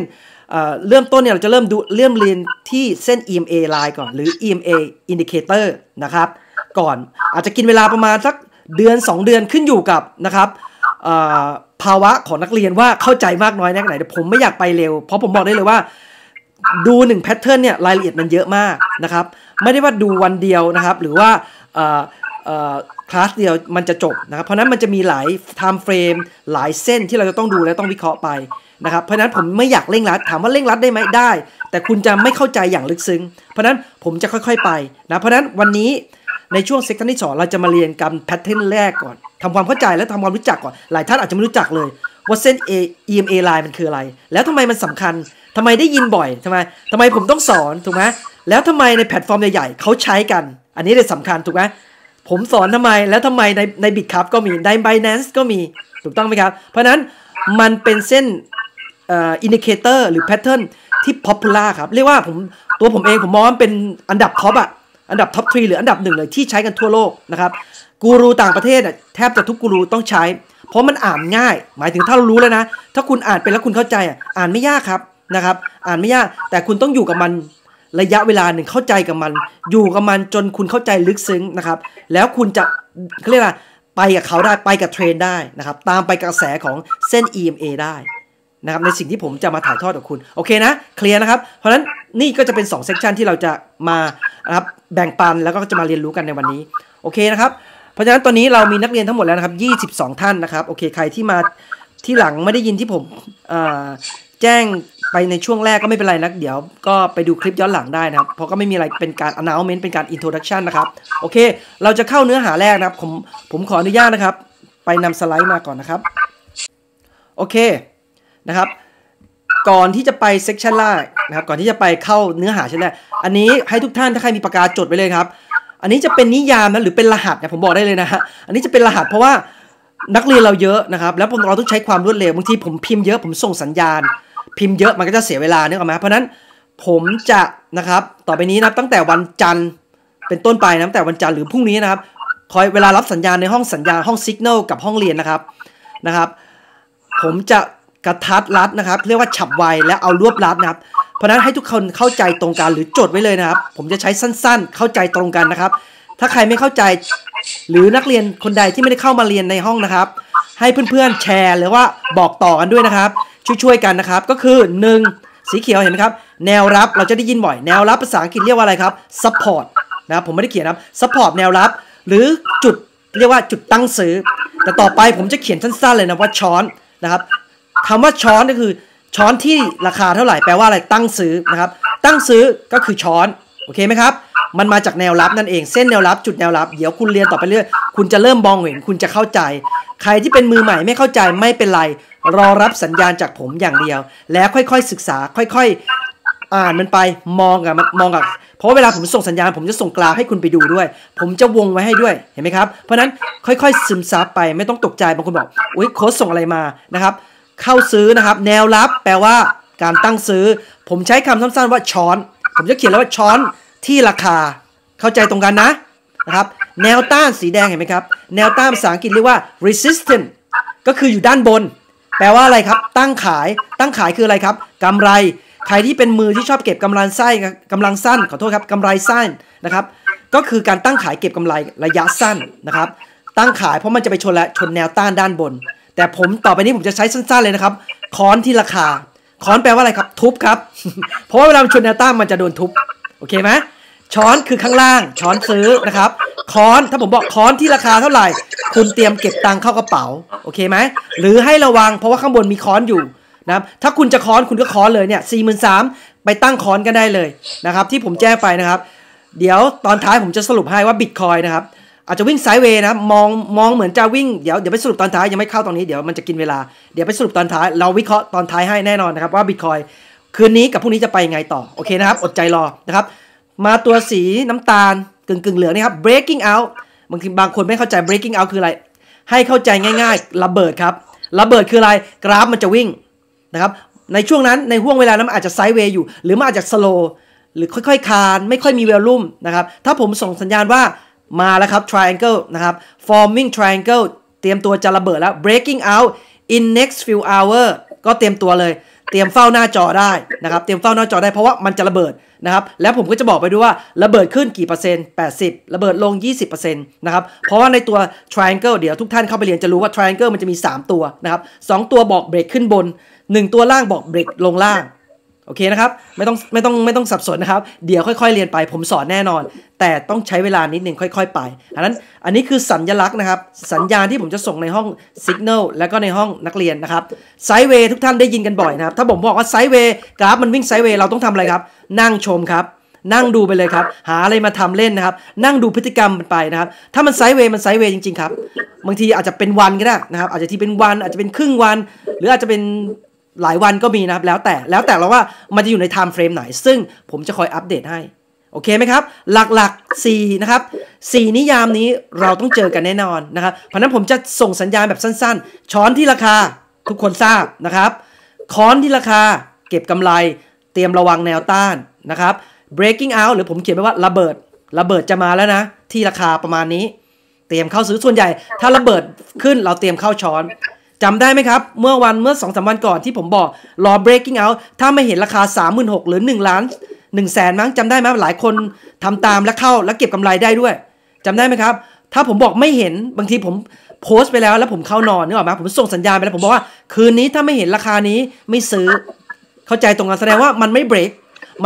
Speaker 1: เริ่มต้นเนี่ยเราจะเริ่มดูเริ่มเรียนที่เส้น EMA line ก่อนหรือ EMA indicator นะครับก่อนอาจจะกินเวลาประมาณสักเดือน 2 เดือนขึ้นอยู่กับนะครับภาวะของนักเรียนว่าเข้าใจมากน้อยแค่ไหนแต่ผมไม่อยากไปเร็วเพราะผมบอกได้เลยว่าดูหนึ่งแพทเทิร์นเนี่ยรายละเอียดมันเยอะมากนะครับ ไม่ได้ว่าดูวันเดียวนะครับหรือว่าคลาสเดียวมันจะจบนะครับเพราะนั้นมันจะมีหลายไทม์เฟรมหลายเส้นที่เราจะต้องดูและต้องวิเคราะห์ไปนะครับ เพราะนั้นผมไม่อยากเร่งรัด ถามว่าเร่งรัดได้ไหมได้ แต่คุณจะไม่เข้าใจอย่างลึกซึ้งเพราะนั้นผมจะค่อย ๆ ไปนะเพราะนั้นวันนี้ในช่วงเซกชันที่สองเราจะมาเรียนกันแพทเทิร์นแรกก่อนทำความเข้าใจและทำความรู้จักก่อนหลายท่านอาจจะไม่รู้จักเลย ว่าเส้น A EMA line มันคืออะไร แล้วทำไมมันสำคัญทำไมได้ยินบ่อยทำไมทำไมผมต้องสอนถูกไหมแล้วทำไมในแพลตฟอร์มใหญ่ๆเขาใช้กัน อันนี้เลยสำคัญถูกไหมผมสอนทำไมแล้วทำไมในในบิตคัพก็มี ในีนแนนซ์ก็มี ถูกต้องไหมครับ เพราะนั้นมันเป็นเส้นอินดิเคเตอร์หรือแพทเทิร์นที่พอปปูล่าครับเรียกว่าผมตัวผมเองผมมองว่าเป็นอันดับท็อปอะอันดับท็อปทรีหรืออันดับหนึ่งเลยที่ใช้กันทั่วโลกนะครับกูรูต่างประเทศแทบจะทุกกูรูต้องใช้ เพราะมันอ่านง่าย หมายถึงถ้าเรารู้แล้วนะถ้าคุณอ่านเป็นแล้วคุณเข้าใจอ่านไม่ยากครับนะครับ อ่านไม่ยากแต่คุณต้องอยู่กับมันระยะเวลาหนึ่งเข้าใจกับมัน อยู่กับมันจนคุณเข้าใจลึกซึ้งนะครับ แล้วคุณจะเขาเรียกว่าไปกับเขาได้ไปกับเทรนได้นะครับ ตามไปกระแสของเส้น EMA ได้นะครับในสิ่งที่ผมจะมาถ่ายทอดกับคุณโอเคนะเคลียร์นะครับ เพราะฉะนั้นนี่ก็จะเป็น2เซกชันที่เราจะมานะครับแบ่งปันแล้วก็จะมาเรียนรู้กันในวันนี้โอเคนะครับเพราะฉะนั้นตอนนี้เรามีนักเรียนทั้งหมดแล้วนะครับ 22 ท่านนะครับโอเคใครที่มาที่หลังไม่ได้ยินที่ผมแจ้งไปในช่วงแรกก็ไม่เป็นไรนะเดี๋ยว ก็ไปดูคลิปย้อนหลังได้นะครับเพราะก็ไม่มีอะไรเป็นการ announcement เป็นการ introduction นะครับโอเคเราจะเข้าเนื้อหาแรกนะครับ ผมผมขออนุญาตนะครับ ไปนำสไลด์มาก่อนนะครับโอเคนะครับก่อนที่จะไปเซกชันแรกนะครับก่อนที่จะไปเข้าเนื้อหาชั้นแรกอันนี้ให้ทุกท่านถ้าใครมีปากกาจดไปเลยครับ อันนี้จะเป็นนิยามนะหรือเป็นรหัสนะผมบอกได้เลยนะฮะอันนี้จะเป็นรหัสเพราะว่านักเรียนเราเยอะนะครับแล้วเราต้องใช้ความรวดเร็วบางทีผมพิมพ์เยอะผมส่งสัญญาณพิมพ์เยอะมันก็จะเสียเวลาเนี่ยเรอไหมเพราะนั้นผมจะนะครับต่อไปนี้นะตั้งแต่วันจันทร์ เป็นต้นไปนะตั้งแต่วันจันทร์หรือพรุ่งนี้นะครับ คอยเวลารับสัญญาณในห้องสัญญาณห้องสัญญาณห้องสัญญาณกับห้องเรียนนะครับนะครับผมจะกระทัดรัดนะครับ เรียกว่าฉับไวและเอารวบรัดนะครับเพราะนั้นให้ทุกคนเข้าใจตรงกันหรือจดไว้เลยนะครับ ผมจะใช้สั้น ๆ เข้าใจตรงกันนะครับ ถ้าใครไม่เข้าใจหรือนักเรียนคนใดที่ไม่ได้เข้ามาเรียนในห้องนะครับ ให้เพื่อนๆแชร์ หรือว่าบอกต่อกันด้วยนะครับช่วยๆกันนะครับ ก็คือ1สีเขียวเห็นไหมครับแนวรับเราจะได้ยินบ่อยแนวรับภาษาอังกฤษเรียกว่าอะไรครับ support นะครับผมไม่ได้เขียนนะครับ support แนวรับ หรือจุดเรียกว่าจุดตั้งซื้อแต่ต่อไปผมจะเขียนสั้นๆเลยนะว่าช้อนนะครับคำว่าช้อนก็คือช้อนที่ราคาเท่าไหร่แปลว่าอะไรตั้งซื้อนะครับตั้งซื้อก็คือช้อนโอเคไหมครับมันมาจากแนวรับนั่นเองเส้นแนวรับจุดแนวรับ เดี๋ยวคุณเรียนต่อไปเรื่อยคุณจะเริ่มมองเห็นคุณจะเข้าใจ ใครที่เป็นมือใหม่ไม่เข้าใจไม่เป็นไร รอรับสัญญาณจากผมอย่างเดียว แล้วค่อยๆศึกษา ค่อย ๆ อ่านมันไปมองกับมองกับเพราะเวลาผมส่งสัญญาณ ผมจะส่งกราฟให้คุณไปดูด้วย ผมจะวงไว้ให้ด้วยเห็นไหมครับเพราะนั้นค่อย ๆ ซึมซับไปไม่ต้องตกใจบางคนบอกอุ้ยโค้ดส่งอะไรมานะครับเข้าซื้อนะครับแนวรับแปลว่า การตั้งซื้อ ผมใช้คำสั้นๆว่าช้อนผมจะเขียนแล้วว่าช้อนที่ราคา เข้าใจตรงกันนะนะครับแนวต้านสีแดงเห็นไหมครับแนวต้านภาษาอังกฤษเรียกว่า resistance ก็คืออยู่ด้านบน แปลว่าอะไรครับ ตั้งขายตั้งขายคืออะไรครับกำไรใครที่เป็นมือที่ชอบเก็บกำลังไส้กำลังสั้นขอโทษครับกำไรสั้นนะครับก็คือการตั้งขายเก็บกำไรระยะสั้นนะครับตั้งขายเพราะมันจะไปชนและชนแนวต้านด้านบนแต่ผมต่อไปนี้ผมจะใช้สั้นๆเลยนะครับ ค้อนที่ราคา ค้อนแปลว่า อะไรครับทุบครับ เพราะว่าเวลาชนแนวต้ามันจะโดนทุบ โอเคไหม ช้อนคือข้างล่าง ช้อนซื้อนะครับ ค้อนถ้าผมบอกค้อนที่ราคาเท่าไหร่ คุณเตรียมเก็บตังค์เข้ากระเป๋า โอเคไหม หรือให้ระวังเพราะว่าข้างบนมีค้อนอยู่นะถ้าคุณจะค้อนคุณก็ค้อนเลยเนี่ยสี่หมื่นสามไปตั้งค้อนกันได้เลยนะครับ ที่ผมแจ้งไปนะครับ เดี๋ยวตอนท้ายผมจะสรุปให้ว่าบิตคอยนะครับอาจจะวิ่งไซด์เวย์นะมองมองเหมือนจะวิ่ง เดี๋ยวเดี๋ยวไปสรุปตอนท้ายยังไม่เข้าตรงนี้เดี๋ยวมันจะกินเวลา เดี๋ยวไปสรุปตอนท้าย เราวิเคราะห์ตอนท้ายให้แน่นอนนะครับว่าบิตคอยคืนนี้กับพรุ่งนี้จะไปยังไงต่อ โอเคนะครับ อดใจรอนะครับมาตัวสีน้ำตาล กึ่งกึ่งเหลืองนะครับ breaking out บางทีบางคนไม่เข้าใจ breaking out คืออะไร ให้เข้าใจง่ายๆระเบิดครับระเบิดคืออะไรกราฟมันจะวิ่งนะครับในช่วงนั้นในห่วงเวลานั้นอาจจะไซด์เวย์อยู่หรือมันอาจจะสโลหรือค่อยๆ คานไม่ค่อยมีเวลุ่มนะครับถ้าผมส่งสัญญาณว่ามาแล้วครับ triangle นะครับ forming triangle เตรียมตัวจะระเบิดแล้ว breaking out in next few hour ก็เตรียมตัวเลย เตรียมเฝ้าหน้าจอได้นะครับ เตรียมเฝ้าหน้าจอได้เพราะว่ามันจะระเบิดนะครับ แล้วผมก็จะบอกไปด้วยว่าระเบิดขึ้นกี่เปอร์เซ็นต์80 ระเบิดลง 20%นะครับ เพราะว่าในตัว triangle เดี๋ยวทุกท่านเข้าไปเรียนจะรู้ว่า triangle มันจะมี 3 ตัวนะครับ2ตัวบอกเบรกขึ้นบน 1 ตัวล่างบอกเบรกลงล่างโอเคนะครับ ไม่ต้องไม่ต้องไม่ต้องสับสนนะครับ เดี๋ยวค่อยๆเรียนไป ผมสอนแน่นอน แต่ต้องใช้เวลานิดหนึ่งค่อยๆไปอันนั้นอันนี้คือสัญญลักษณ์นะครับ สัญญาณที่ผมจะส่งในห้องสัญญาณแล้วก็ในห้องนักเรียนนะครับไซเวย์ทุกท่านได้ยินกันบ่อยนะครับถ้าผมบอกว่าไซเวย์กราฟมันวิ่งไซเวย์เราต้องทำอะไรครับ นั่งชมครับ นั่งดูไปเลยครับ หาอะไรมาทำเล่นนะครับนั่งดูพฤติกรรมมันไปนะครับถ้ามันไซเวย์มันไซเวย์จริง ๆครับ บางทีอาจจะเป็นวันก็ได้นะครับอาจจะที่เป็นวันอาจจะเป็นครึ่งวัน หรืออาจจะเป็นหลายวันก็มีนะครับแล้วแต่แล้วแต่เราว่ามันจะอยู่ในไทม์เฟรมไหน ซึ่งผมจะคอยอัปเดตให้ โอเคไหมครับ หลักๆ 4 นะครับ 4 นิยามนี้เราต้องเจอกันแน่นอนนะครับ เพราะนั้นผมจะส่งสัญญาณแบบสั้นๆ ช้อนที่ราคาทุกคนทราบนะครับ ค้อนที่ราคาเก็บกำไรเตรียมระวังแนวต้านนะครับ breaking out หรือผมเขียนไว้ว่าระเบิด ระเบิดจะมาแล้วนะ ที่ราคาประมาณนี้ เตรียมเข้าซื้อส่วนใหญ่ ถ้าระเบิดขึ้นเราเตรียมเข้าช้อนจำได้ไหมครับ เมื่อวันเมื่อ2อสวันก่อนที่ผมบอกรอ breaking out ถ้าไม่เห็นราคา 36,000 หรือ1ล้าน1แสนมั้งจำได้ไหมหลายคนทำตามและเข้าและเก็บกำไรได้ด้วยจำได้ไหมครับ ถ้าผมบอกไม่เห็นบางทีผมโพสต์ไปแล้วแล้วผมเข้านอนนึกออกไหมผมส่งสัญญาณไปแล้วผมบอกว่าคืนนี้ถ้าไม่เห็นราคานี้ไม่ซื้อ เข้าใจตรงกันแสดงว่ามันไม่ break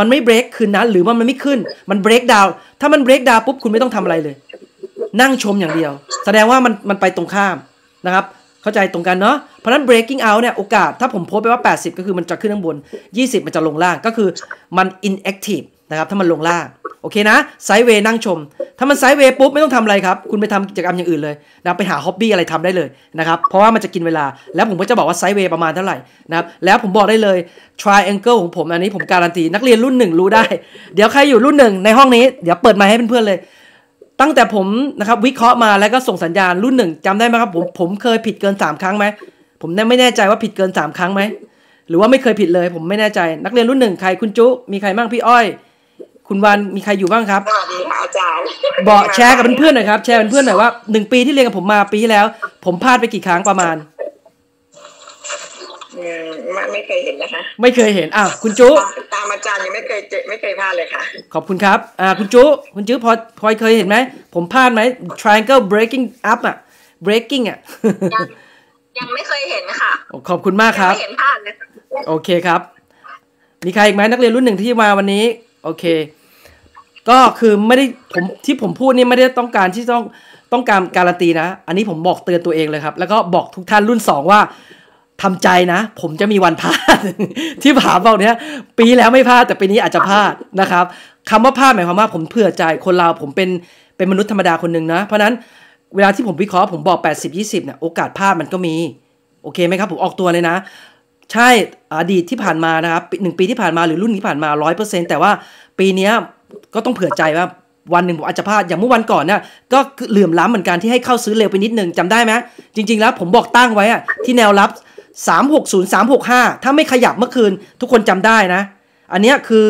Speaker 1: มันไม่ break คืนนั้นหรือว่ามันไม่ขึ้นมัน break down ถ้ามัน break down ปุ๊บคุณไม่ต้องทำอะไรเลย นั่งชมอย่างเดียว แสดงว่ามันมันไปตรงข้ามนะครับเข้าใจตรงกันเนาะ เพราะนั้น breaking out เนี่ย โอกาสถ้าผมโพสไปว่า 80 ก็คือมันจะขึ้นข้างบน 20 มันจะลงล่าง ก็คือมัน inactive นะครับ ถ้ามันลงล่าง โอเคนะไซด์เวย์นั่งชม ถ้ามันไซด์เวย์ปุ๊บไม่ต้องทำอะไรครับ คุณไปทำกิจกรรมอย่างอื่นเลยนะไปหาฮ็อบบี้อะไรทำได้เลยนะครับ เพราะว่ามันจะกินเวลา แล้วผมก็จะบอกว่าไซด์เวย์ประมาณเท่าไหร่นะครับ แล้วผมบอกได้เลย triangle ของผม อันนี้ผมการันตีนักเรียนรุ่นหนึ่งรู้ได้ เดี๋ยวใครอยู่รุ่นหนึ่งในห้องนี้ เดี๋ยวเปิดมาให้เพื่อนๆเลยตั้งแต่ผมนะครับวิเคราะห์มาแล้วก็ส่งสัญญาณรุ่นหนึ่งจำได้ไหมครับผมผมเคยผิดเกินสามครั้งไหมผมไม่แน่ใจว่าผิดเกินสามครั้งไหมหรือว่าไม่เคยผิดเลย ผมไม่แน่ใจ นักเรียนรุ่นหนึ่งใครคุณจุมีใครบ้างพี่อ้อยคุณวานมีใครอยู่บ้างครับ่บอกแชร์กับเพื่อนๆหน่อยครับแชร์เพื่อนๆหน่อยว่าหนึ่งปีที่เรียนกับผมมาปีที่แล้ว ผมพลาดไปกี่ครั้งประมาณไม่เคยเห็นนะคะไม่เคยเห็น อ้าวคุณจุตามอาจารย์ยังไม่เคยเจไม่เคยพลาดเลยค่ะ ขอบคุณครับอ่าคุณจุคุณจุพอพอเคยเห็นไหมผมพลาดไหม triangle breaking up อ่ะ breaking อ่ะยังไม่เคยเห็นค่ะขอบคุณมากครับไม่เห็นพลาดเลยโอเคครับ มีใครอีกไหมนักเรียนรุ่นหนึ่งที่มาวันนี้ โอเค ก็คือไม่ได้ผมที่ผมพูดนี่ไม่ได้ต้องการที่ต้องต้องการการันตีนะอันนี้ผมบอกเตือนตัวเองเลยครับ แล้วก็บอกทุกท่านรุ่นสองว่าทำใจนะ ผมจะมีวันพลาดที่ผาบอกเนี้ย ปีแล้วไม่พลาดแต่ปีนี้อาจจะพลาดนะครับ คำว่าพลาดหมายความว่าผมเผื่อใจคนเรา ผมเป็น เป็นมนุษย์ธรรมดาคนหนึ่งนะ เพราะนั้นเวลาที่ผมวิเคราะห์ผมบอก 80 20เนี่ย โอกาสพลาดมันก็มี โอเคไหมครับ ผมออกตัวเลยนะ ใช่อดีตที่ผ่านมานะครับหนึ่งปีที่ผ่านมาหรือรุ่นที่ผ่านมารร้ออยเเป์ซ็นแต่ว่าปีนี้ก็ต้องเผื่อใจว่าวันหนึ่งผมอาจจะพลาดอย่างเมื่อวันก่อนเนี่ยก็เหลื่อมล้ำเหมือนกันที่ให้เข้าซื้อเร็วไปนิดนึงจำได้ไหมจริงๆแล้ว ผมบอกตั้งไว้อะที่แนวรับ360 365 ถ้าไม่ขยับเมื่อคืน ทุกคนจำได้นะ อันนี้คือ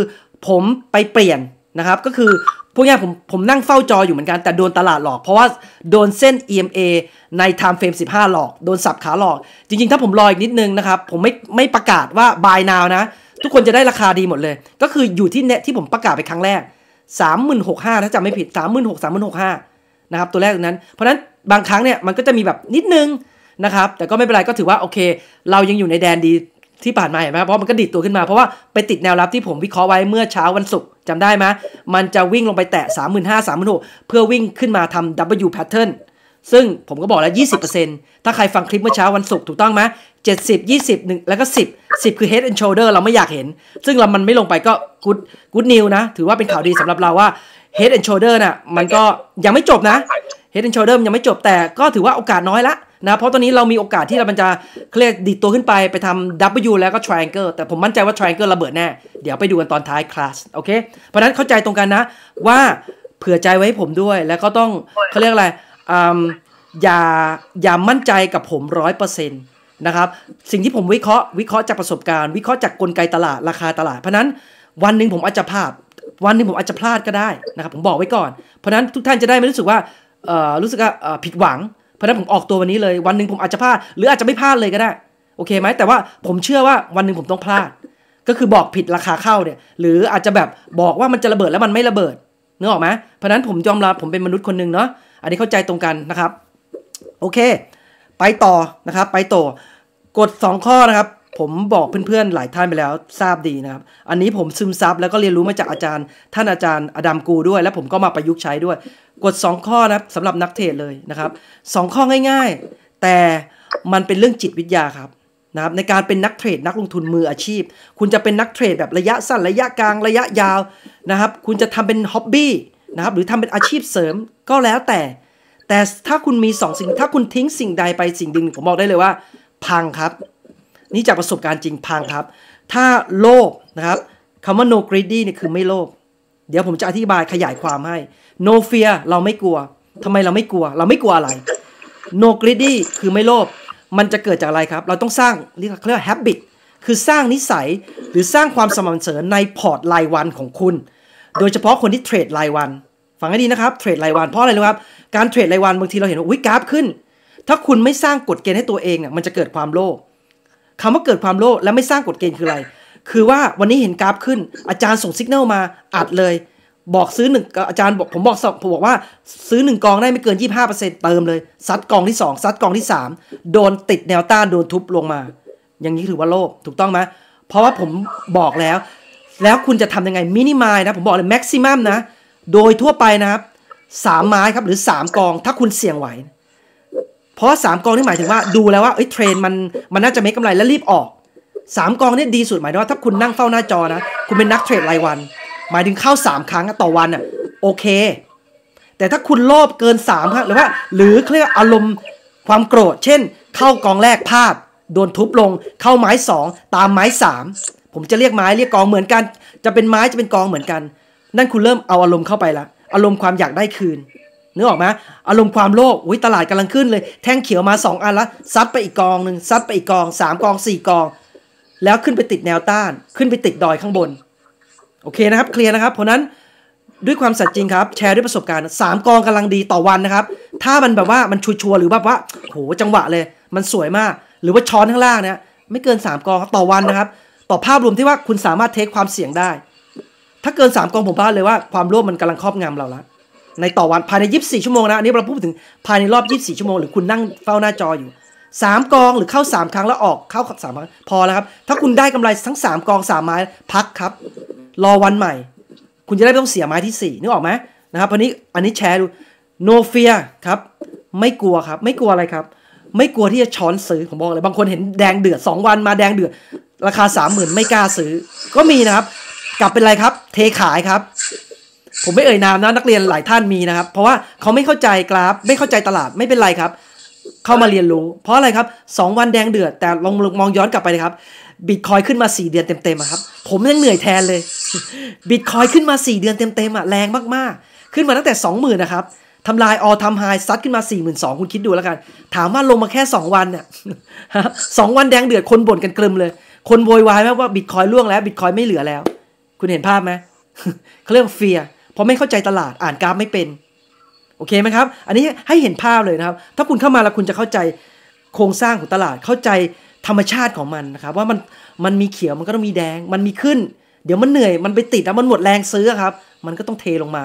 Speaker 1: ผมไปเปลี่ยนนะครับ ก็คือพวกนี้ผมผมนั่งเฝ้าจออยู่เหมือนกันแต่โดนตลาดหลอก เพราะว่าโดนเส้น EMA ในไทม์เฟรมส15 หลอก โดนสับขาหลอก จริง ๆ ถ้าผมรออีกนิดนึงนะครับ ผมไม่ไม่ประกาศว่าบายนาวนะ ทุกคนจะได้ราคาดีหมดเลย ก็คืออยู่ที่เน็ตที่ผมประกาศไปครั้งแรก3 6 5้าถ้าจำไม่ผิด 36,000 36,500นะครับตัวแรกนั้น เพราะนั้นบางครั้งเนี่ยมันก็จะมีแบบนิดนึงนะครับ แต่ก็ไม่เป็นไรก็ถือว่า โอเค เรายังอยู่ในแดนดีที่ผ่านมาเห็นไหมเพราะมันก็ดิดตัวขึ้นมาเพราะว่าไปติดแนวรับที่ผมวิเคราะห์ไว้เมื่อเช้าวันศุกร์จำได้ไหมมันจะวิ่งลงไปแตะ3 5 3 0 0 0เพื่อวิ่งขึ้นมาทำ W pattern ซึ่งผมก็บอกแล้ว 20%ถ้าใครฟังคลิปเมื่อเช้าวันศุกร์ถูกต้องไหม70 20 1แล้วก็10 10 คือ head and shoulder เราไม่อยากเห็น ซึ่งเรามันไม่ลงไปก็ good good news นะ ถือว่าเป็นข่าวดีสำหรับเราว่า head and shoulder นะ่ะมันก็ยังไม่จบนะ head and shoulder ยังไม่จบ แต่ก็ถือว่าโอกาสน้อยละนะเพราะตอนนี้เรามีโอกาสที่เราจะเคลียร์ดีดตัวขึ้นไป ไปทำ W แล้วก็ triangle แต่ผมมั่นใจว่า triangle ระเบิดแน่ เดี๋ยวไปดูกันตอนท้ายคลาสโอเคเพราะนั้นเข้าใจตรงกันนะว่าเผื่อใจไว้ให้ผมด้วย แล้วก็ต้องเขาเรียกอะไรอย่าอย่ามั่นใจกับผมร้อยเปอร์เซ็นต์นะครับสิ่งที่ผมวิเคราะห์วิเคราะห์จากประสบการณ์ วิเคราะห์จากกลไกตลาดราคาตลาด เพราะนั้นวันหนึ่งผมอาจจะพลาดวันหนึ่งผมอาจจะพลาดก็ได้นะครับผมบอกไว้ก่อนเพราะนั้นทุกท่านจะได้ไม่รู้สึกว่ารู้สึกว่าผิดหวังราะนั้นผมออกตัววันนี้เลย วันหนึ่งผมอาจจะพลาดหรืออาจจะไม่พลาดเลยก็ได้โอเคไหมแต่ว่า ผมเชื่อว่า วันหนึ่งผมต้องพลาด ก็คือบอกผิดราคาเข้าเนี่ย หรืออาจจะแบบบอกว่ามันจะระเบิดแล้วมันไม่ระเบิดนึกออกไหมเพราะนั้นผมยอมรับผมเป็นมนุษย์คนหนึ่งเนาะอันนี้เข้าใจตรงกันนะครับ โอเค ไปต่อนะครับ ไปต่อกฎ2ข้อนะครับผมบอกเพื่อนๆ หลายท่านไปแล้วทราบดีนะครับ อันนี้ผมซึมซับแล้วก็เรียนรู้มาจากอาจารย์ ท่านอาจารย์อดัมกูด้วย และผมก็มาประยุกต์ใช้ด้วย กด 2 ข้อนะสำหรับนักเทรดเลยนะครับ 2 ข้อง่าย ๆ แต่มันเป็นเรื่องจิตวิทยาครับนะครับในการเป็นนักเทรดนักลงทุนมืออาชีพ คุณจะเป็นนักเทรดแบบระยะสั้นระยะกลางระยะยาวนะครับ คุณจะทำเป็นฮ็อบบี้นะครับหรือทำเป็นอาชีพเสริมก็แล้วแต่ แต่ถ้าคุณมี 2 สิ่ง ถ้าคุณทิ้งสิ่งใดไปสิ่งหนึ่งผมบอกได้เลยว่าพังครับนี่จากประสบการณ์จริงพังครับ ถ้าโลภนะครับ คำว่า no greedy เนี่ยคือไม่โลภ เดี๋ยวผมจะอธิบายขยายความให้ no fear เราไม่กลัว ทำไมเราไม่กลัว เราไม่กลัวอะไร no greedy คือไม่โลภ มันจะเกิดจากอะไรครับ เราต้องสร้างเรียกเรียกว่า habit คือสร้างนิสัยหรือสร้างความสม่ำเสมอในพอร์ตรายวันของคุณ โดยเฉพาะคนที่เทรดรายวัน ฟังให้ดีนะครับ เทรดรายวันเพราะอะไรรู้ครับ การเทรดรายวันบางทีเราเห็นว่าอุ้ยกราฟขึ้น ถ้าคุณไม่สร้างกฎเกณฑ์ให้ตัวเองเนี่ยมันจะเกิดความโลภคำว่าเกิดความโลภและไม่สร้างกฎเกณฑ์คืออะไร คือว่าวันนี้เห็นกราฟขึ้นอาจารย์ส่งสัญญาณมาอัดเลย บอกซื้อหนึ่งอาจารย์บอกผมบอกสองผมบอกว่าซื้อหนึ่งกองได้ไม่เกิน 25%เติมเลย ซัดกองที่ 2 ซัดกองที่ 3 โดนติดแนวต้านโดนทุบลงมา อย่างนี้ถือว่าโลภถูกต้องไหมเพราะว่าผมบอกแล้ว แล้วคุณจะทำยังไงมินิมายนะ ผมบอกเลยแม็กซิมัมนะโดยทั่วไปนะครับสามไม้ครับหรือ 3 กอง ถ้าคุณเสี่ยงไหวเพราะสามกองนี่หมายถึงว่าดูแล้วว่าเทรนมันมันน่าจะไม่กำไรแล้วรีบออกสามกองนี่ดีสุด หมายถึงว่าถ้าคุณนั่งเฝ้าหน้าจอนะ คุณเป็นนักเทรดรายวัน หมายถึงเข้าสามครั้งต่อวันอ่ะโอเค แต่ถ้าคุณโลภเกินสามครั้งหรือว่าหรือเครียกอารมณ์ความโกรธเช่น เข้ากองแรกพลาด โดนทุบลงเข้าไม้สองตามไม้สามผมจะเรียกไม้เรียกกองเหมือนกัน จะเป็นไม้จะเป็นกองเหมือนกัน นั่นคุณเริ่มเอาอารมณ์เข้าไปละอารมณ์ความอยากได้คืนนึกออกไหมอารมณ์ความโลภอุ้ยตลาดกำลังขึ้น เลยแท่งเขียวมา2อันละซัดไปอีกกองหนึ่งซัดไปอีกกอง3กอง4กองแล้วขึ้นไปติดแนวต้าน ขึ้นไปติดดอยข้างบน โอเคนะครับเคลียร์นะครับเพราะนั้นด้วยความสัตย์จริงครับ แชร์ด้วยประสบการณ์3กองกำลังดีต่อวันนะครับ ถ้ามันแบบว่ามันชัวหรือแบบว่าโหจังหวะเลย มันสวยมากหรือว่าช้อนข้างล่างเนี่ยไม่เกิน3กองต่อวันนะครับต่อภาพรวมที่ว่าคุณสามารถเทคความเสี่ยงได้ ถ้าเกิน 3 กองผมพลาดเลยว่าความร่วมมันกำลังครอบงำเราแล้วในต่อวัน ภายใน 24 ชั่วโมงนะ อันนี้เราพูดถึงภายในรอบ 24 ชั่วโมง หรือคุณนั่งเฝ้าหน้าจออยู่ 3 กองหรือเข้า 3 ครั้งแล้วออกเข้า3ครั้งพอแล้วครับ ถ้าคุณได้กำไรทั้ง 3 กอง3ไม้พักครับ รอวันใหม่ คุณจะได้ไม่ต้องเสียไม้ที่ 4 นึกออกไหมนะครับอันนี้อันนี้แชร์ดู no fear ครับ ไม่กลัวครับ ไม่กลัวอะไรครับ ไม่กลัวที่จะช้อนซื้อผมบอกเลยบางคนเห็นแดงเดือด2วันมาแดงเดือดราคา30,000ไม่กล้าซื้อก็มีนะครับ กลับเป็นไรครับเทขายครับผมไม่เอ่ยนามนะนักเรียนหลายท่านมีนะครับ เพราะว่าเขาไม่เข้าใจกราฟไม่เข้าใจตลาดไม่เป็นไรครับ เข้ามาเรียนรู้ เพราะอะไรครับสองวันแดงเดือด แต่ลองมองย้อนกลับไปเลยครับ บิตคอยขึ้นมา 4 เดือนเต็มๆครับผมยังเหนื่อยแทนเลย บิตคอยขึ้นมา 4เดือนเต็มๆอ่ะแรงมากๆ ขึ้นมาตั้งแต่20,000นะครับทำลายออทำไฮซัดขึ้นมา 4 2 0 0 0คุณคิดดูแล้วกัน ถามว่าลงมาแค่ 2 วันเนี่ยสองวันแดงเดือดคนบ่นกันกลึมเลย คนโวยวายมากว่าบิตคอยล่วงแล้วบิตคอยไม่เหลือแล้ว คุณเห็นภาพไหมเขาเรียกเฟียร์พราะไม่เข้าใจตลาดอ่านกราฟไม่เป็น โอเคไหมครับ อันนี้ให้เห็นภาพเลยนะครับ ถ้าคุณเข้ามาแล้วคุณจะเข้าใจโครงสร้างของตลาดเข้าใจธรรมชาติของมันนะครับว่ามันมันมีเขียวมันก็ต้องมีแดง มันมีขึ้น เดี๋ยวมันเหนื่อย มันไปติดแล้วมันหมดแรงซื้อครับ มันก็ต้องเทลงมา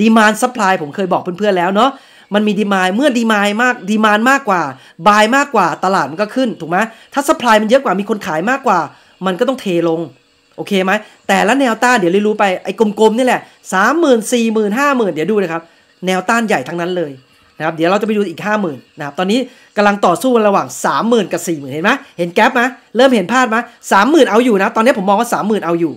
Speaker 1: ดีมานซัพพลายผมเคยบอกเพื่อนๆแล้วเนาะมันมีดีมายเมื่อดีมายมากดีมานมากกว่าบายมากกว่าตลาดมันก็ขึ้นถูกไหมถ้าซัพพลายมันเยอะกว่ามีคนขายมากกว่า มันก็ต้องเทลงโอเคไหม แต่ละแนวต้านเดี๋ยวเรียนรู้ไป ไอ้กลมๆ นี่แหละสามหมื่นสี่หมื่นห้าหมื่นเดี๋ยวดูนะครับ แนวต้านใหญ่ทั้งนั้นเลยนะครับ เดี๋ยวเราจะไปดูอีก 5 0,000นนะครับ ตอนนี้กำลังต่อสู้ระหว่าง 30,000กับ40,000 เห็นไหมเห็นแกลบไหมเริ่มเห็นพลาดไหมสามหมื่นเอาอยู่นะ ตอนนี้ผมมองว่า 30,000เอาอยู่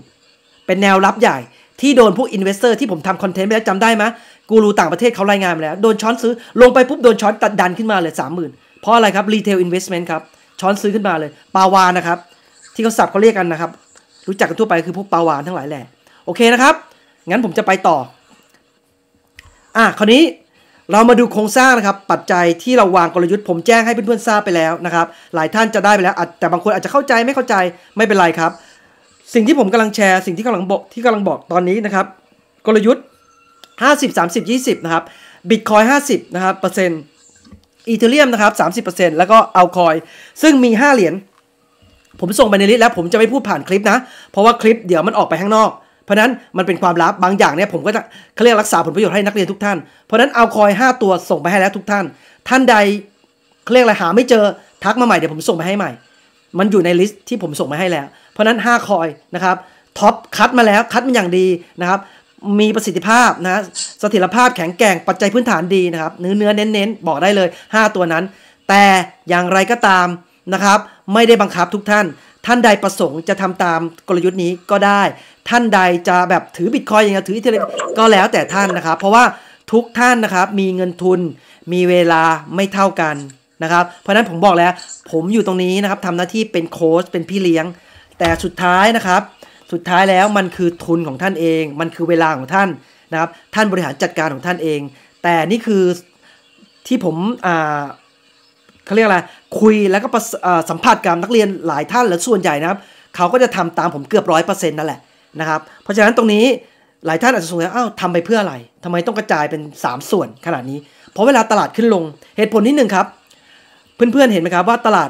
Speaker 1: เป็นแนวรับใหญ่ที่โดนพวกอินเวสเตอร์ที่ผมทำคอนเทนต์ไปแล้วจำได้ไหมกูรูต่างประเทศเขารายงานมาแล้วโดนช้อนซื้อ ลงไปปุ๊บโดนช้อนตัดดันขึ้นมาเลย 30,000เพราะอะไรครับรีเทลอินเวสเมนต์ครับช้อนซื้อขึ้นมาเลย ปาวานะครับที่เขาสับเขาเรียกกันนะครับรู้จักกันทั่วไปคือพวกปลาวานทั้งหลายแหละ โอเคนะครับงั้นผมจะไปต่ออ่ะคราวนี้เรามาดูโครงสร้างนะครับปัจจัยที่เราวางกลยุทธ์ผมแจ้งให้เพื่อนๆทราบไปแล้วนะครับหลายท่านจะได้ไปแล้วแต่บางคนอาจจะเข้าใจไม่เข้าใจไม่เป็นไรครับ สิ่งที่ผมกำลังแชร์สิ่งที่กำลังบอกที่กำลังบอกตอนนี้นะครับกลยุทธ์ 50 30 20นะครับบิตคอย50นะครับเปอร์เซ็นต์อีเทเรียมนะครับ30%แล้วก็เอาคอยซึ่งมี 5 เหรียญผมส่งไปในลิสต์แล้วผมจะไม่พูดผ่านคลิปนะเพราะว่าคลิปเดี๋ยวมันออกไปข้างนอก เพราะนั้นมันเป็นความลับบางอย่างเนี่ยผมก็จะเขาเรียกรักษาผลประโยชน์ให้นักเรียนทุกท่านเพราะนั้นเอาคอย5ตัวส่งไปให้แล้วทุกท่าน ท่านใดเขาเรียกอะไรหา ไม่เจอทักมาใหม่เดี๋ยวผมส่งไปให้ใหม่ มันอยู่ในลิสต์ที่ผมส่งไปให้แล้ว เพราะนั้น5คอยนะครับท็อปคัดมาแล้วคัดมันอย่างดีนะครับมีประสิทธิภาพนะเสถียรภาพแข็งแกร่งปัจจัยพื้นฐานดีนะครับเนื้อเนื้อเน้นๆ บอกได้เลย 5 ตัวนั้น แต่อย่างไรก็ตามนะครับไม่ได้บังคับทุกท่าน ท่านใดประสงค์จะทำตามกลยุทธ์นี้ก็ได้ ท่านใดจะแบบถือบิตคอยอย่างเงี้ยถืออีเทเรก็แล้วแต่ท่านนะครับ เพราะว่าทุกท่านนะครับมีเงินทุนมีเวลาไม่เท่ากันนะครับ เพราะนั้นผมบอกแล้วผมอยู่ตรงนี้นะครับทำหน้าที่เป็นโค้ชเป็นพี่เลี้ยง แต่สุดท้ายนะครับสุดท้ายแล้วมันคือทุนของท่านเอง มันคือเวลาของท่านนะครับท่านบริหารจัดการของท่านเอง แต่นี่คือที่ผมอ่าเขาเรียกอะไรคุยแล้วก็สัมผัสกับนักเรียนหลายท่านและส่วนใหญ่นะครับ เขาก็จะทำตามผมเกือบร้อยเปอร์เซ็นต์นั่นแหละนะครับเพราะฉะนั้นตรงนี้หลายท่านอาจจะสงสัยอ้าวทำไปเพื่ออะไร ทำไมต้องกระจายเป็น 3 ส่วนขนาดนี้ เพราะเวลาตลาดขึ้นลงเหตุผลนิดหนึ่งครับ เพื่อนๆเห็นไหมครับว่าตลาด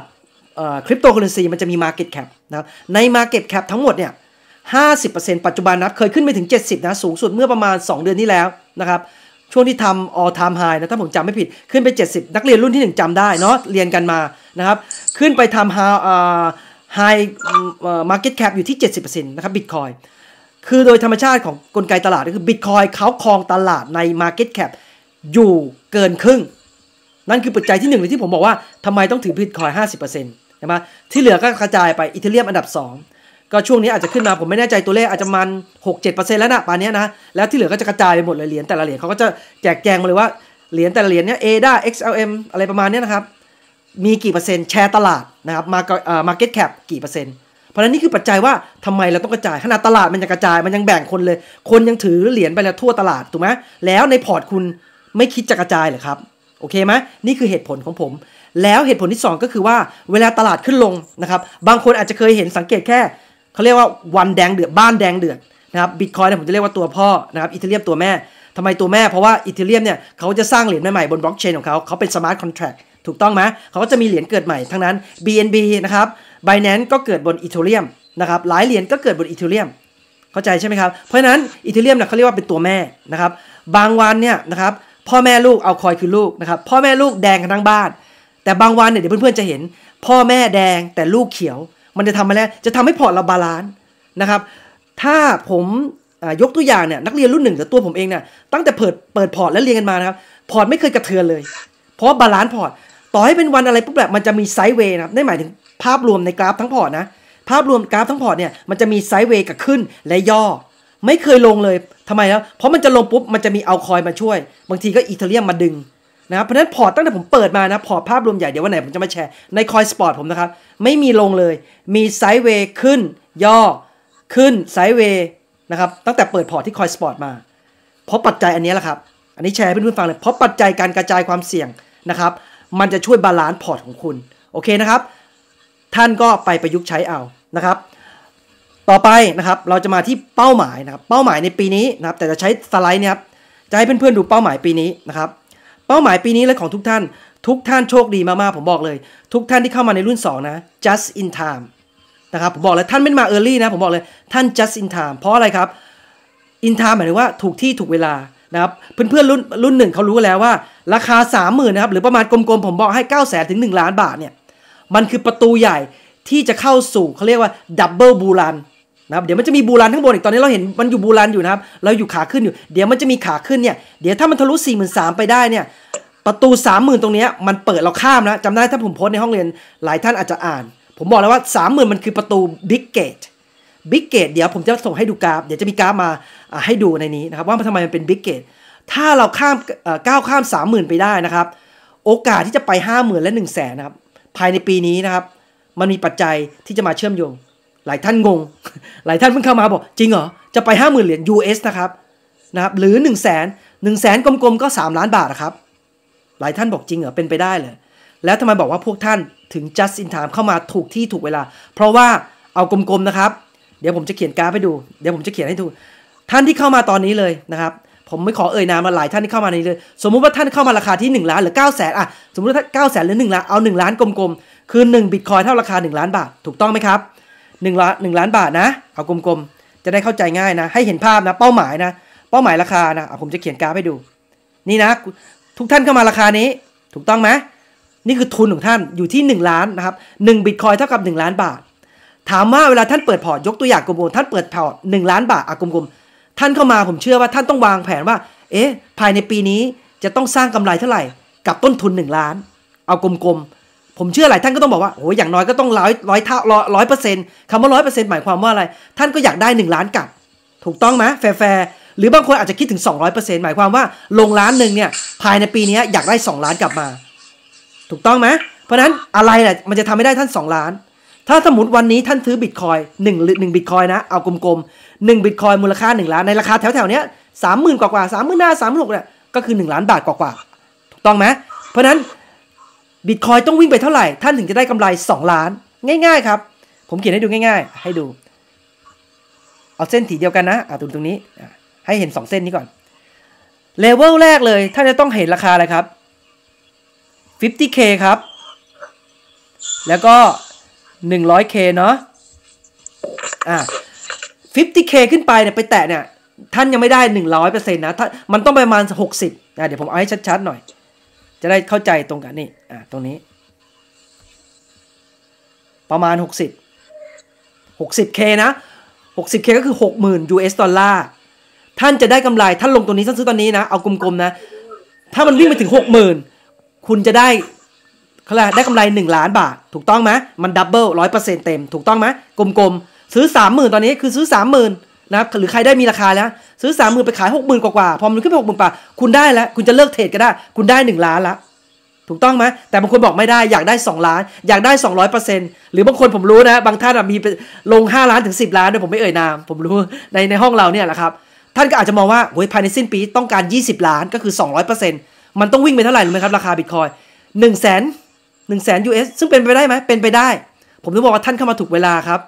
Speaker 1: คริปโตเคอเรนซีมันจะมี Market Cap นะครับใน Market Cap ทั้งหมดเนี่ย50%ปัจจุบันนะเคยขึ้นไปถึง 70นะสูงสุดเมื่อประมาณ 2 เดือนที่แล้วนะครับช่วงที่ทำ all time high นะ ถ้าผมจำไม่ผิดขึ้นไป 70 นักเรียนรุ่นที่ 1จำได้เนาะ เรียนกันมา นะครับ ขึ้นไปทำ high uh, market cap อยู่ที่ 70%นะครับบิตคอยคือโดยธรรมชาติของกลไกตลาดก็คือบิตคอยเขาครองตลาดใน Market Cap อยู่เกินครึ่ง นั่นคือปัจจัยที่หนึ่งเลยที่ผมบอกว่าทำไมต้องถือบิตคอย50%ใช่ไหมที่เหลือก็กระจายไปอิตาเลียมอันดับ 2ก็ช่วงนี้อาจจะขึ้นมาผมไม่แน่ใจตัวเลขอาจจะมันหกเจ็ดเปอร์เซ็นต์แล้วนะป่านนี้นะแล้วที่เหลือก็จะกระจายไปหมดเลยเหรียญแต่ละเหรียญเขาก็จะแจกแจงมาเลยว่าเหรียญแต่ละเหรียญเนี้ยเอดา XLM อะไรประมาณนี้นะครับมีกี่เปอร์เซ็นต์แชร์ตลาดนะครับมาเอ่อมา r k e t c a แคปกี่เปอร์เซ็นต์เพราะนั้นนี่คือปัจจัยว่าทำไมเราต้องกระจายขนาดตลาดมันยังกระจายมันยังแบ่งคนเลย คนยังถือเหรียญไปแล้วทั่วตลาดถูกไหมแล้วในพอร์ตคุณไม่คิดจะกระจายเหรอครับโอเคไหมนี่คือเหตุผลของผม แล้วเหตุผลที่ 2 ก็คือว่า เวลาตลาดขึ้นลงนะครับบางคนอาจจะเคยเห็นสังเกตแค่เขาเรียกว่าวันแดงเดือดบ้านแดงเดือดนะครับบิตคอยเนี่ยผมจะเรียกว่าตัวพ่อนะครับอิตาเลียมตัวแม่ทำไมตัวแม่เพราะว่าอิตาเลียมเนี่ยเขาจะสร้างเหรียญใหม่ๆบนบล็อกเชนของเขาเขาเป็นสมาร์ทคอนแท็กถูกต้องไหมเขาก็จะมีเหรียญเกิดใหม่ทั้งนั้น BNB นะครับ Binance ก็เกิดบนอิตาเลียมนะครับหลายเหรียญก็เกิดบนอิตาเลียมเข้าใจใช่ไหมครับเพราะฉะนั้นอิตาเลียมเนี่ยเขาเรียกว่าเป็นตัวแม่นะครับบางวันเนี่ยนะครับพ่อแม่ลูกเอาคอยคือลูกนะครับพ่อแม่ลูกแดงกันทั้งบ้าน แต่บางวันเนี่ยเดี๋ยวเพื่อนๆจะเห็นพ่อแม่แดงแต่ลูกเขียวมันจะทำมาแล้วจะทำให้พอร์ตเราบาลานซ์นะครับ ถ้าผมยกตัวอย่างเนี่ยนักเรียนรุ่นหนึ่งหรือตัวผมเองเนี่ยตั้งแต่เปิดเปิดพอร์ตแล้วเรียนกันมานะครับพอร์ตไม่เคยกระเทือนเลย เพราะบาลานซ์พอร์ตต่อให้เป็นวันอะไรปุ๊บแบบมันจะมีไซด์เวย์นะคนั่นหมายถึงภาพรวมในกราฟทั้งพอร์ตนะ ภาพรวมกราฟทั้งพอร์ตเนี่ยมันจะมีไซด์เวย์กับขึ้นและย่อ ไม่เคยลงเลยทำไมครับเพราะมันจะลงปุ๊บมันจะมีเอาคอยมาช่วยบางทีก็อีเทเรียมมาดึงนะครับเพราะนั้นพอร์ตตั้งแต่ผมเปิดมานะพอร์ตภาพรวมใหญ่เดี๋ยววันไหนผมจะมาแชร์ในคอยสปอร์ตผมนะครับ ไม่มีลงเลย มีไซด์เวย์ขึ้นย่อขึ้นไซด์เวย์นะครับตั้งแต่เปิดพอร์ตที่คอยสปอร์ตมาเพราะปัจจัยอันนี้แหละครับ อันนี้แชร์เพื่อนๆฟังเลยเพราะปัจจัยการกระจายความเสี่ยงนะครับมันจะช่วยบาลานซ์พอร์ตของคุณโอเคนะครับ ท่านก็ไปประยุกต์ใช้เอานะครับ ต่อไปนะครับเราจะมาที่เป้าหมายนะครับ เป้าหมายในปีนี้นะครับแต่จะใช้สไลด์เนี่ยครับจะให้เพื่อนๆ ดูเป้าหมายปีนี้นะครับเป้าหมายปีนี้และของทุกท่าน ทุกท่านโชคดีมากๆผมบอกเลย ทุกท่านที่เข้ามาในรุ่น 2 นะ just in time นะครับผมบอกเลยท่านไม่มา early นะ ผมบอกเลยท่าน just in time เพราะอะไรครับ in time หมายถึงว่าถูกที่ถูกเวลานะครับเพื่อนๆรุ่นรุ่นหนึ่งเขารู้แล้วว่า ราคา 30,000นะครับหรือประมาณกลมๆ ผมบอกให้ 9 0 0 0นถึง1ล้านบาทเนี่ยมันคือประตูใหญ่ที่จะเข้าสู่เขาเรียกว่า double bull run นะครับเดี๋ยวมันจะมีบูรันข้างบนอีกตอนนี้เราเห็นมันอยู่บูรันอยู่นะครับเราอยู่ขาขึ้นอยู่เดี๋ยวมันจะมีขาขึ้นเนี่ยเดี๋ยวถ้ามันทะลุ4 3 0 0ไปได้เนี่ยประตู 30,000 ตรงนี้มันเปิดเราข้ามนะจำได้ถ้าผมโพสในห้องเรียนหลายท่านอาจจะอ่าน ผมบอกแล้วว่า 30,000 มันคือประตูบิ๊กเกตบิ๊กเกตเดี๋ยวผมจะส่งให้ดูกราฟเดี๋ยวจะมีกราฟมาให้ดูในนี้นะครับว่าทำไมมันเป็นบิ๊กเกตถ้าเราข้ามก้าวข้าม 30,000 ไปได้นะครับโอกาสที่จะไป 50,000 และ1 0 0 0 0นนะครับภายในปีนี้นะครับมันมีปัจจัยที่จะมาเชื่อมโยงหลายท่านงง หลายท่านเพิ่งเข้ามาบอกจริงเหรอ จะไป 5 0,000เหรียญ US นะครับ นะครับหรือ 1 0 0 0 0 0่0แสนกลมๆก็ 3 ล้านบาทนะครับ หลายท่านบอกจริงเหรอ เป็นไปได้เลย แล้วทำไมบอกว่าพวกท่านถึง just in time เข้ามาถูกที่ถูกเวลา เพราะว่าเอากลมๆนะครับ เดี๋ยวผมจะเขียนการาฟให้ดู เดี๋ยวผมจะเขียนให้ดูท่านที่เข้ามาตอนนี้เลยนะครับ ผมไม่ขอเอ่ยนามมาหลายท่านที่เข้ามาในนี้เลย สมมุติว่าท่านเข้ามาราคาที่1ล้านหรือ 9 0 0 0 0อ่ะ สมมติว่า9 0 0 0 0หรือ1ล้าน เอา1ล้านกลมๆ คือ1บิตคอยเท่าราคา1ล้านบาทถูกต้องไหมครับงล้านงล้านบาทนะเอากลมๆจะได้เข้าใจง่ายนะให้เห็นภาพนะเป้าหมายนะ เป้าหมายราคานะผมจะเขียนกราฟให้ดู นี่นะ ทุกท่านเข้ามาราคานี้ ถูกต้องไหมนี่คือทุนของท่านอยู่ที่ 1 ล้านนะครับงบิตคอยเท่ากับ 1 ล้านบาท ถามว่าเวลาท่านเปิดพอร์ตยกตัวอย่างกลมๆท่านเปิดพอร์ตหล้านบาทอากลมๆท่านเข้ามาผมเชื่อว่าท่านต้องวางแผนว่า เอ๊ะภายในปีนี้จะต้องสร้างกำไรเท่าไหร่ กับต้นทุน 1 ล้านเอากลมๆผมเชื่อหลายท่านก็ต้องบอกว่าโอ้ยอย่างน้อยก็ต้องร้อยร้อยเท่าร้อยเปอร์เซ็นต์คำว่าร้อยเปอร์เซ็นต์หมายความว่าอะไร ท่านก็อยากได้ 1 ล้านกลับถูกต้องไหมแฟร์แฟหรือบางคนอาจจะคิดถึง 200%หมายความว่าลงล้านหนึ่งเนี่ยภายในปีนี้อยากได้ 2 ล้านกลับมา ถูกต้องไหมเพราะนั้นอะไรแหละมันจะทำให้ได้ท่าน 2 ล้าน ถ้าสมมติวันนี้ท่านซื้อบิตคอยหนึ่งหรือหนึ่งบิตคอยนะ เอากลมๆหนึ่งบิตคอยมูลค่า1ล้านในราคาแถวๆเนี้ยสามหมื่นกว่าสามหมื่นห้าสามหมื่นหกเนี่ยก็คือหนึ่งล้านบาทกว่าถูกต้องไหมเพราะนั้นบิตคอยต้องวิ่งไปเท่าไหร่ ท่านถึงจะได้กำไร 2 ล้าน ง่าย ๆ ครับ ผมเขียนให้ดูง่าย ๆ ให้ดู เอาเส้นถีเดียวกันนะอ่ะตรงตรงนี้ให้เห็น 2 เส้นนี้ก่อนเลเวลแรกเลย ท่านจะต้องเห็นราคาอะไรครับ 50k ครับ แล้วก็ 100k เนาะอ่ะ 50k ขึ้นไปเนี่ยไปแตะเนี่ยท่านยังไม่ได้ 100%นะมันต้องประมาณ 60นะเดี๋ยวผมเอาให้ชัด ๆ หน่อยจะได้เข้าใจตรงกันนี่ อ่า ตรงนี้ ประมาณ 60 60K นะ 60K ก็คือ 60,000 US ดอลลาร์ท่านจะได้กำไรท่านลงตรงนี้ท่านซื้อตอนนี้นะ เอากลมๆนะ ถ้ามันวิ่งไปถึง 60,000 คุณจะได้เขาเรียกได้กำไร 1 ล้านบาท ถูกต้องไหมมันดับเบิลร้อยเปอร์เซ็นต์เต็มถูกต้องไหมกลมๆ ซื้อ 30,000 ตอนนี้คือซื้อ 30,000นะครับหรือใครได้มีราคาแล้วซื้อสามหมื่นไปขายหกหมื่นกว่าๆพอมันขึ้นไปหกหมื่นกว่าคุณได้แล้ว คุณจะเลิกเทรดก็ได้ คุณได้หนึ่งล้านละถูกต้องไหมแต่บางคนบอกไม่ได้อยากได้สองล้าน อยากได้สออองรร้ยเเป์ซ็นต์หรือบางคนผมรู้นะบางท่านมีลงห้าล้านถึงสิบล้านด้วยผมไม่เอ่ยนาม ผมรู้ในในห้องเราเนี่ยแหละครับ ท่านก็อาจจะมองว่าโอ้ยภายในสิ้นปีต้องการยี่สิบล้านก็คือสออองรร้ยเเป์ซ็นต์มันต้องวิ่งไปเท่าไหร่รู้ไหมครับราคาบิตคอย1หนึ่ง1สนยูเ US ซึ่งเป็นไปได้ไหมเป็นไปได้ ผมถึงบอกว่าท่านเข้ามาถูกเวลาครับ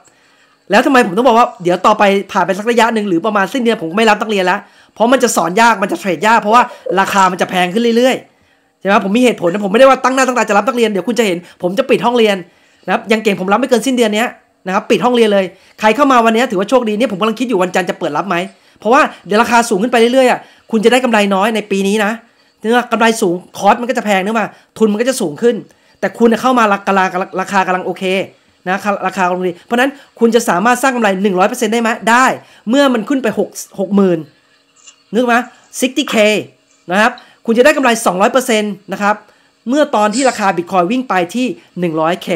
Speaker 1: แล้วทำไมผมต้องบอกว่าเดี๋ยวต่อไปผ่านไปสักระยะหนึ่งหรือประมาณสิ้นเดือนผมไม่รับนักเรียนแล้ว เพราะมันจะสอนยากมันจะเทรดยากเพราะว่าราคามันจะแพงขึ้นเรื่อยๆใช่ไหมผมมีเหตุผลนะผมไม่ได้ว่าตั้งหน้าตั้งตาจะรับนักเรียน เดี๋ยวคุณจะเห็นผมจะปิดห้องเรียนนะครับยังเก่งผมรับไม่เกินสิ้นเดือนนี้นะครับปิดห้องเรียนเลย ใครเข้ามาวันนี้ถือว่าโชคดีเนี่ยผมกำลังคิดอยู่วันจันทร์จะเปิดรับไหมเพราะว่าเดี๋ยวราคาสูงขึ้นไปเรื่อยๆอ่ะคุณจะได้กำไรน้อยในปีนี้นะเนื่อกำไรสูงคอร์สมันก็จะแพงเนื่อมาทุนมันก็จะสูงขึ้น แต่คุณเข้ามาราคาราคากำลังโอเคนะราคาลงดีเพราะนั้นคุณจะสามารถสร้างกำไร 100%ได้ไหมได้ เมื่อมันขึ้นไป6 60,000 นึกไหม 60k นะครับ คุณจะได้กำไร 200%นะครับเมื่อตอนที่ราคาบิตคอยวิ่งไปที่ 100k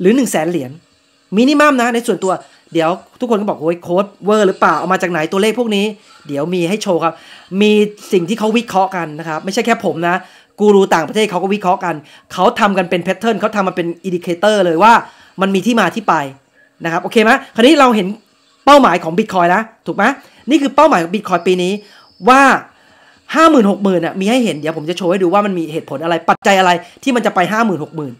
Speaker 1: หรือ 1 0 0 0 0เหรียญมินิมัมนะ ในส่วนตัวเดี๋ยวทุกคนก็บอกโอ้ยโค้ดเวอร์หรือเปล่าเอามาจากไหนตัวเลขพวกนี้ เดี๋ยวมีให้โชว์ครับมีสิ่งที่เขาวิเคราะห์กันนะครับ ไม่ใช่แค่ผมนะกูรูต่างประเทศเขาก็วิเคราะห์กันเขาทำกันเป็นแพทเทิร์นเขาทำมาเป็นอินดิเคเตอร์เลยว่ามันมีที่มาที่ไปนะครับโอเคไหมคราวนี้เราเห็นเป้าหมายของบิตคอยนะ ถูกไหมนี่คือเป้าหมายของบิตคอยปีนี้ว่าห้าหมื่นหกหมื่นอ่ะมีให้เห็น เดี๋ยวผมจะโชว์ให้ดูว่ามันมีเหตุผลอะไรปัจจัยอะไรที่มันจะไปห้าหมื่นหกหมื่น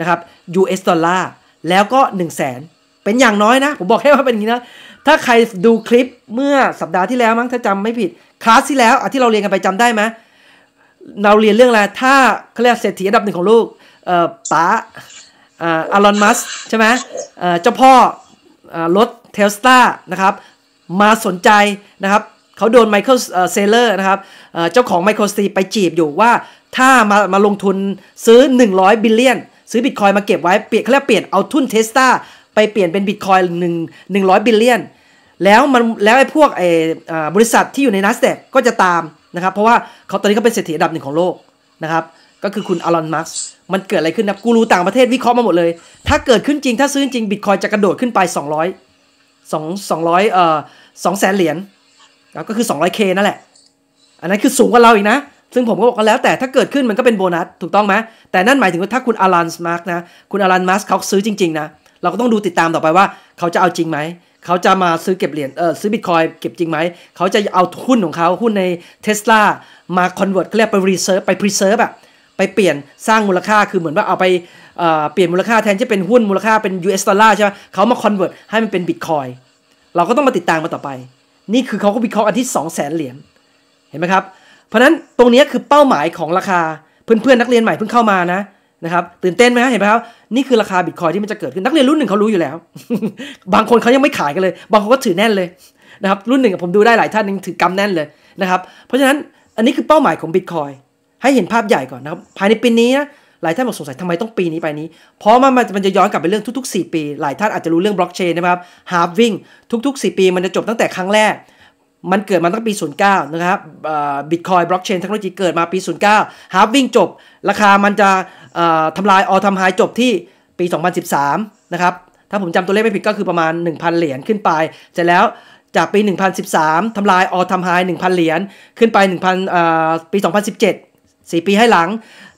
Speaker 1: นะครับ US ดอลลาร์แล้วก็หนึ่งแสนเป็นอย่างน้อยนะ ผมบอกให้ว่าเป็นอย่างนี้นะ ถ้าใครดูคลิปเมื่อสัปดาห์ที่แล้วมั้งถ้าจำไม่ผิดคลาสที่แล้วที่เราเรียนกันไปจำได้ไหมเราเรียนเรื่องอะไรถ้าเขาเรียกเศรษฐีอันดับหนึ่งของโลกเอ่อป๋าอารอนมัสใช่ไหมเจ้าพ่อรถเทลสตานะครับ มาสนใจนะครับเขาโดนไมเคิลเซเลอร์นะครับเจ้าของไมโครสตีไปจีบอยู่ว่าถ้ามามาลงทุนซื้อ 100 บิลเลียนซื้อบิตคอยมาเก็บไว้เปลี่ยนเขาเรียกเปลี่ยนเอาทุนเทสตาไปเปลี่ยนเป็นบิตคอยหนึ่งหนึ่งร้อยบิลเลียนแล้วมันแล้วไอ้พวกไอ้บริษัทที่อยู่ในนัสแดกก็จะตามนะครับเพราะว่าเขาตอนนี้เขาเป็นเศรษฐีอันดับหนึ่งของโลกนะครับก็คือคุณอลอนมัสมันเกิดอะไรขึ้นนะ กูรูต่างประเทศวิเคราะห์มาหมดเลย ถ้าเกิดขึ้นจริง ถ้าซื้อจริงบิตคอยจะกระโดดขึ้นไป 200 2 200เอ่อ2แสนเหรียญก็คือ 200K นั่นแหละ อันนั้นคือสูงกว่าเราอีกนะ ซึ่งผมก็บอกกันแล้วแต่ถ้าเกิดขึ้นมันก็เป็นโบนัส ถูกต้องไหม แต่นั่นหมายถึงว่าถ้าคุณอลันมาร์กนะ คุณอลันมาร์กเขาซื้อจริงๆนะ เราก็ต้องดูติดตามต่อไปว่าเขาจะเอาจริงไหม เขาจะมาซื้อเก็บเหรียญเออซื้อบิตคอยเก็บจริงไหมเขาจะเอาหุ้นของเขาหุ้นในเทสลามาคอนเวิร์ตเขาเรียกไปรีเซิร์ฟไปพรีเซิร์ฟอะไปเปลี่ยนสร้างมูลค่าคือเหมือนว่าเอาไปเปลี่ยนมูลค่าแทนที่เป็นหุ้นมูลค่าเป็น US ดอลลาร์ใช่ไหมเขามาคอนเวิร์ตให้มันเป็นบิตคอยเราก็ต้องมาติดตามมาต่อไป นี่คือเขาก็วิเคราะห์อันที่2 0 0แสนเหรียญเห็นไหมครับ เพราะนั้นตรงนี้คือเป้าหมายของราคา เพื่อนๆ นักเรียนใหม่เพิ่งเข้ามานะนะครับตื่นเต้นไหมเห็นไหมครับ นี่คือราคาบิตคอยที่มันจะเกิดขึ้นนักเรียนรุ่นหนึ่งเขารู้อยู่แล้วบางคนเขายังไม่ขายกันเลย บางคนก็ถือแน่นเลยนะครับรุ่นหนึ่งผมดูได้หลายท่านยังถือกำแน่นเลยนะครับเพราะฉะนั้นอันนี้คือเป้าหมายของบิตคอยให้เห็นภาพใหญ่ก่อนนะครับ ภายในปีนี้นะหลายท่านบอกสงสัยทำไมต้องปีนี้ไปนี้ เพราะมันมันจะย้อนกลับไปเรื่องทุก ๆ 4 ปี หลายท่านอาจจะรู้เรื่องบล็อกเชนนะครับฮาร์ฟวิ่งทุกๆ 4 ปีมันจะจบตั้งแต่ครั้งแรก มันเกิดมาตั้งปี 09นะครับบิตคอยบล็อกเชนเทคโนโลยีเกิดมาปี 09ฮาร์ฟวิ่งจบ ราคามันจะทำลายออทำหายจบที่ปี 2013นะครับถ้าผมจำตัวเลขไม่ผิดก็คือประมาณ 1,000 เหรียญขึ้นไปเสร็จแล้วจากปี1 0 1 3ทำลายออทำาย1,000 เหรียญขึ้นไป1,000ปี 2017สี่ปีให้หลัง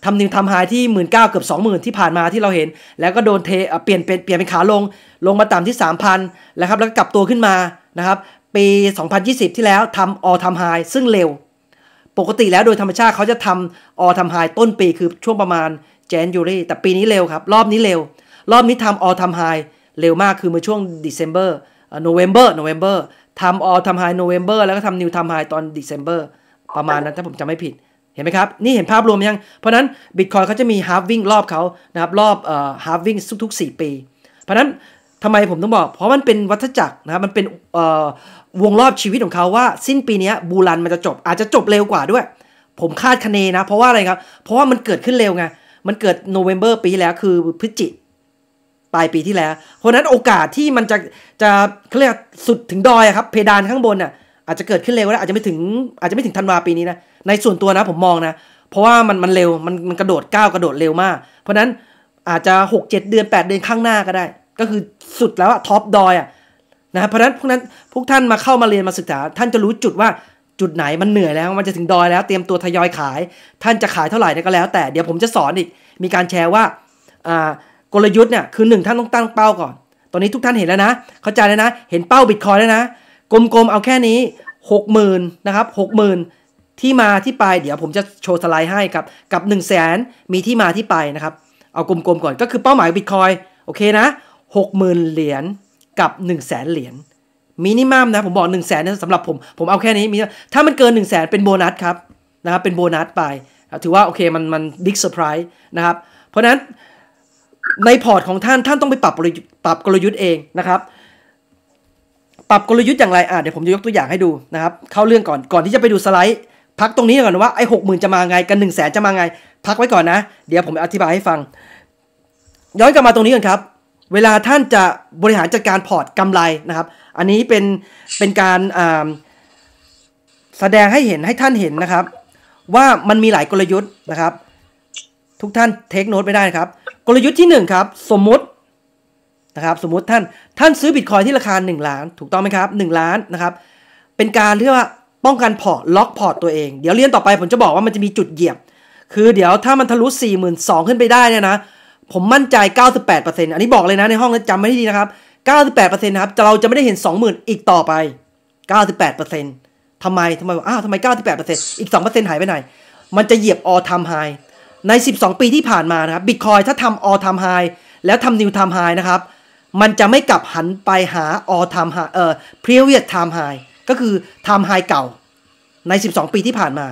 Speaker 1: ทำนิวทำหายที่ 1 9ื่นเกือบ 20,000 ที่ผ่านมาที่เราเห็นแล้วก็โดนเทเปลี่ยนเป็นเปลี่ยนเป็นขาลงลงมาต่ำที่ 3,000แล้วครับแล้วก็กลับตัวขึ้นมานะครับปี 2020 ที่แล้วทำออทำไฮซึ่งเร็ว ปกติแล้วโดยธรรมชาติเขาจะทำออทำไฮต้นปีคือช่วงประมาณเจนยูรีแต่ปีนี้เร็วครับ รอบนี้เร็ว รอบนี้ทำออทำไฮเร็วมากคือเมื่อช่วงเด c e m b e r โนเวมเบอร์โนเวมเบอร์ทำออทำไฮโนเวมเบอร์แล้วก็ทำนิวทำไฮตอนนธั e m b e r ประมาณนั้นถ้าผมจำไม่ผิดเห็นไหมครับ นี่เห็นภาพรวมยัง เพราะนั้นบิตคอยเขาจะมี h a l วิ่งรอบเขานะครับรอบฮาร์ h a l v ทุกๆ4ปี เพราะนั้นทำไมผมต้องบอก เพราะมันเป็นวัฏจักรนะครับมันเป็นวงรอบชีวิตของเขาว่าสิ้นปีนี้บูรันมันจะจบ อาจจะจบเร็วกว่าด้วย ผมคาดคะเนนะ เพราะว่าอะไรครับ เพราะว่ามันเกิดขึ้นเร็วไงมันเกิดโนเวม ber ปีแล้วคือพฤศจิปลายปีที่แล้ว เพราะนั้นโอกาสที่มันจะจะเขาเรียกสุดถึงดอยครับเพดานข้างบนน่ะอาจจะเกิดขึ้นเร็วแล้วอาจจะไม่ถึงอาจจะไม่ถึงธันวาปีนี้นะในส่วนตัวนะผมมองนะเพราะว่ามันมันเร็วมันมันกระโดดก้าวกระโดดเร็วมาก เพราะนั้นอาจจะ 6 7 เดือน 8 เดือนข้างหน้าก็ได้ ก็คือสุดแล้วอะท็อปดอยอะนะเพราะนั้นพวกนั้นพวกท่านมาเข้ามาเรียนมาศึกษา ท่านจะรู้จุดว่าจุดไหนมันเหนื่อยแล้ว มันจะถึงดอยแล้ว เตรียมตัวทยอยขาย ท่านจะขายเท่าไหร่ก็แล้ว แต่เดี๋ยวผมจะสอนอีกมีการแชร์ว่ากลยุทธ์เนี่ยคือหนึ่งท่านต้องตั้งเป้าก่อนตอนนี้ทุกท่านเห็นแล้วนะเข้าใจแล้วนะ เห็นเป้าบิตคอยแล้วนะกลมๆเอาแค่นี้ 60,000นะครับ60,000 ที่มาที่ไปเดี๋ยวผมจะโชว์สไลด์ให้ครับกับ 1 0 0 0 0แสนมีที่มาที่ไปนะครับ เอากลมๆก่อนก็คือเป้าหมายบิตคอย โอเคนะ 60,000 เหรียญกับ 1 0 0 0 0แสนเหรียญมินิมัมนะผมบอก 1 0 0 0 0แสนสำหรับผม ผมเอาแค่นี้มีถ้ามันเกิน 1 0 0 0 0แสนเป็นโบนัสครับนะครับเป็นโบนัสไป ถือว่าโอเคมันมันบิ๊กเซอร์ไพรส์นะครับเพราะนั้นในพอร์ตของท่านท่านต้องไปปรับปรับกลยุทธ์เองนะครับปรับกลยุทธ์อย่างไร อ่ะเดี๋ยวผมจะยกตัวอย่างให้ดูนะครับ เข้าเรื่องก่อน ก่อนที่จะไปดูสไลด์ พักตรงนี้ก่อนว่าไอ้หกหมื่นจะมาไงกันหนึ่งแสนจะมาไง พักไว้ก่อนนะ เดี๋ยวผมอธิบายให้ฟัง ย้อนกลับมาตรงนี้ก่อนครับ เวลาท่านจะบริหารจัดการพอร์ตกำไรนะครับ อันนี้เป็น เป็นการแสดงให้เห็นให้ท่านเห็นนะครับ ว่ามันมีหลายกลยุทธ์นะครับ ทุกท่านเทคโนตไม่ได้ครับ กลยุทธ์ที่1ครับ สมมุตินะครับสมมุติท่านท่านซื้อบิตคอยที่ราคา1ล้านถูกต้องไหมครับ 1 ล้านนะครับเป็นการที่ว่าป้องกันพอร์ตล็อกพอร์ตตัวเอง เดี๋ยวเรียนต่อไปผมจะบอกว่ามันจะมีจุดเหยียบ คือเดี๋ยวถ้ามันทะลุ 4 2 0 0 0ขึ้นไปได้เนี่ยนะ ผมมั่นใจ 98%อันนี้บอกเลยนะในห้องจำไม่ได้ดีนะครับ 98%นะครับเราจะไม่ได้เห็น 20,000 อีกต่อไป 98%ทำไมทำไมอ้าวทำไม 98%อีก 2%หายไปไหน มันจะเหยียบ all time high ใน 12 ปีที่ผ่านมานะครับบิตคอยถ้าทำ a อ l time high แล้วทำน e w น i m e high นะครับมันจะไม่กลับหันไปหาออทามไฮเอ่อพรีเวียตไทม์ไฮก็คือไทม์ไฮเก่าใน 12 ปีที่ผ่านมา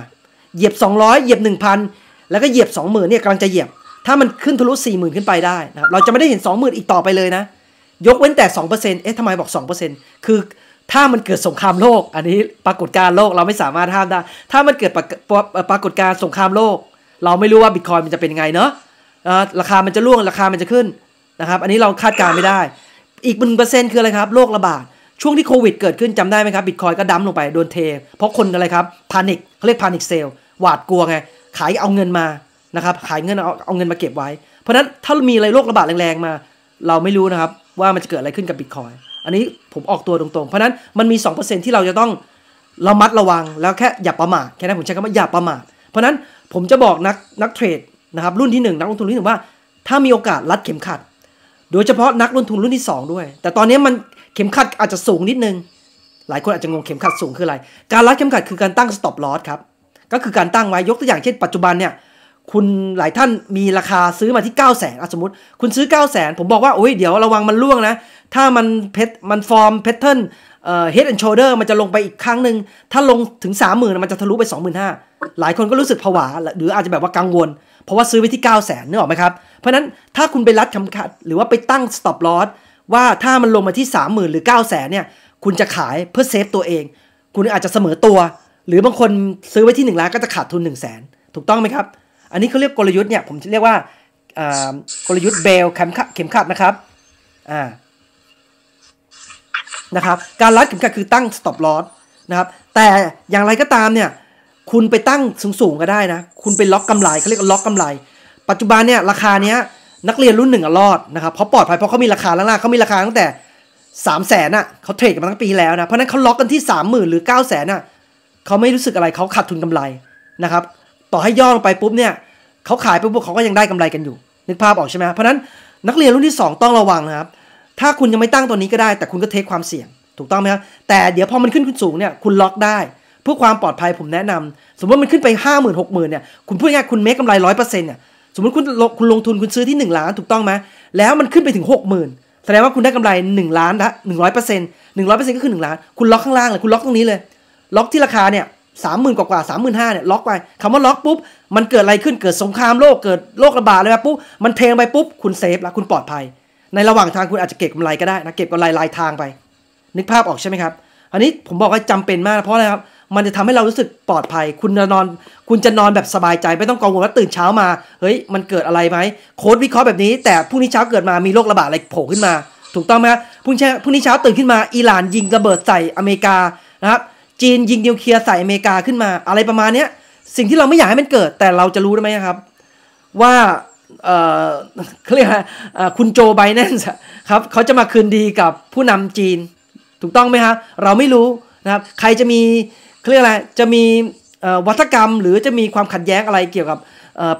Speaker 1: เหยียบ 200เหยียบ 1,000 แล้วก็เหยียบ 20,000เนี่ยกำลังจะเหยียบถ้ามันขึ้นทะลุ40,000 ขึ้นไปได้นะเราจะไม่ได้เห็น 20,000 อีกต่อไปเลยนะ ยกเว้นแต่ 2%เอ๊ะทำไมบอก 2%คือถ้ามันเกิดสงครามโลก อันนี้ปรากฏการโลกเราไม่สามารถห้ามได้ ถ้ามันเกิดปรปรากฏการสงครามโลก เราไม่รู้ว่าบิตคอยมันจะเป็นไงเนาะราคามันจะร่วงราคามันจะขึ้นนะครับอันนี้เราคาดการไม่ได้อีกหนึ่งเปอร์เซ็นต์คืออะไรครับโรคระบาด ช่วงที่โควิดเกิดขึ้นจำได้ไหมครับบิตคอยก็ดั้มลงไปโดนเท เพราะคนอะไรครับพานิคเขาเรียกพานิคเซลหวาดกลัวไง ขายเอาเงินมา นะครับ ขายเงินเอาเอาเงินมาเก็บไว้ เพราะนั้นถ้ามีอะไรโรคระบาดแรง ๆ มา เราไม่รู้นะครับ ว่ามันจะเกิดอะไรขึ้นกับบิตคอยอันนี้ผมออกตัวตรงๆเพราะนั้นมันมี2%ที่เราจะต้องระมัดระวังแล้วแค่อย่าประมาทแค่นั้นผมใช้คำว่าอย่าประมาทเพราะนั้นผมจะบอกนักนักเทรดนะครับรุ่นที่1นักลงทุนรุ่นที่หนึ่งว่า ถ้ามีโอกาสรัดเข็มขัดโดยเฉพาะนักลงทุนรุ่นที่ 2 ด้วย แต่ตอนนี้มันเข็มขัดอาจจะสูงนิดนึงหลายคนอาจจะงงเข็มขัดสูงคืออะไร การรัดเข็มขัดคือการตั้ง stop loss ครับ ก็คือการตั้งไว้ยกตัวอย่างเช่นปัจจุบันเนี่ย คุณหลายท่านมีราคาซื้อมาที่ 9 0 0 0สนสมมติ คุณซื้อ 9 0 0 0สนผมบอกว่าโอ้ยเดี๋ยวระวังมันล่วงนะ ถ้ามันเพชมันฟอร์มแพทเทิร์นเอ่อนด์โชเดอร์มันจะลงไปอีกครั้งหนึ่ง ถ้าลงถึง 30,000มันจะทะลุไป 25,000หลายคนก็รู้สึกผวา หรืออาจจะแบบว่ากังวลเพราะว่าซื้อไว้ที่9 0 0 0 0นนึกออกไหมครับ เพราะนั้นถ้าคุณไปรัดคำขัดหรือว่าไปตั้ง stop loss ว่าถ้ามันลงมาที่ 30,000 หรือ9า0 0 0 เนี่ยคุณจะขายเพื่อเซฟตัวเอง คุณอาจจะเสมอตัว หรือบางคนซื้อไว้ที่ 1 ล้านก็จะขาดทุน 1 0 0 0 0แสนถูกต้องไหมครับ อันนี้เขาเรียกกลยุทธ์เนี่ย ผมเรียกว่ากลยุทธ์เบลเข็มขัดนะครับอ่านะครับการรัดเข็มขัดคือตั้ง stop loss นะครับแต่อย่างไรก็ตามเนี่ยคุณไปตั้งสูงๆก็ได้นะ คุณไปล็อกกำไรเขาเรียกล็อกกำไร ปัจจุบันเนี่ยราคาเนี้ยนักเรียนรุ่นหนึ่งอรอดนะครับเพราะปลอดภัยเพราะเขามีราคาล่างๆเขามีราคาตั้งแต่สามแสนอ่ะเขาเทรดกันมาตั้งปีแล้วนะเพราะนั้นเขาล็อกกันที่สามหมื่นหรือเก้าแสนอ่ะเขาไม่รู้สึกอะไรเขาขาดทุนกำไรนะครับ ต่อให้ย่อลงไปปุ๊บเนี่ยเขาขายไปปุ๊บเขาก็ยังได้กำไรกันอยู่ นึกภาพออกใช่ไหมเพราะนั้นนักเรียนรุ่นที่ 2 ต้องระวังนะครับ ถ้าคุณยังไม่ตั้งตัวนี้ก็ได้ แต่คุณก็เทคความเสี่ยงถูกต้องไหมครับแต่เดี๋ยวพอมันขึ้นขึ้นสูงเนี่ยคุณล็อกได้เพื่อความปลอดภัยผมแนะนำสมมติมันขึ้นไปห้าหมื่นหกหมื่นเนี่ย คุณพูดง่ายคุณเมคกำไรร้อยเปอร์เซ็นต์เนี่ยสมมติคุณคุณลงทุนคุณซื้อที่หนึ่งล้านถูกต้องไหมแล้วมันขึ้นไปถึงหกหมื่นแสดงว่าคุณได้กำไรหนึ่งล้านละหนึ่งร้อยเปอร์เซ็นต์หนึ่งร้อยเปอร์เซ็นต์ก็คือหนึ่งล้านคุณล็อกข้างล่างเลยคุณล็อกตรงนี้เลยล็อกที่ราคาเนี่ยสามหมื่นกว่ากว่าสามหมื่นห้าเนี่ยล็อกไปคำว่าล็อกปุ๊บมันเกิดอะไรขึ้นเกิดสงครามโลกเกิดโรคระบาดอะไรปุ๊บมันเทงไปปุ๊บ คุณเซฟแล้วคุณปลอดภัยในระหว่างทางคุณอาจจะเก็บกำไรก็ได้นะเก็บกำไรลายทางไปนึกภาพออกใช่ไหมครับ อันนี้ผมบอกว่าจำเป็นมากเพราะอะไรครับมันจะทำให้เรารู้สึกปลอดภัย คุณจะนอน คุณจะนอนแบบสบายใจ ไม่ต้องกังวลว่าตื่นเช้ามา เฮ้ย มันเกิดอะไรไหม โค้ดวิเคราะห์แบบนี้ แต่พรุ่งนี้เช้าเกิดมามีโรคระบาดอะไรโผล่ขึ้นมา ถูกต้องไหมพรุ่งเช้าพรุ่งนี้เช้าตื่นขึ้นมา อิหร่านยิงระเบิดใส่อเมริกา นะครับ จีนยิงนิวเคลียร์ใส่อเมริกาขึ้นมา อะไรประมาณนี้ สิ่งที่เราไม่อยากให้มันเกิด แต่เราจะรู้ได้ไหมครับ ว่าเออเขาเรียกคุณโจไบเนนครับ เขาจะมาคืนดีกับผู้นำจีน ถูกต้องไหมคับเราไม่รู้นะครับใครจะมีเรียกอะไร จะมีวัฒกรรมหรือจะมีความขัดแย้งอะไรเกี่ยวกับ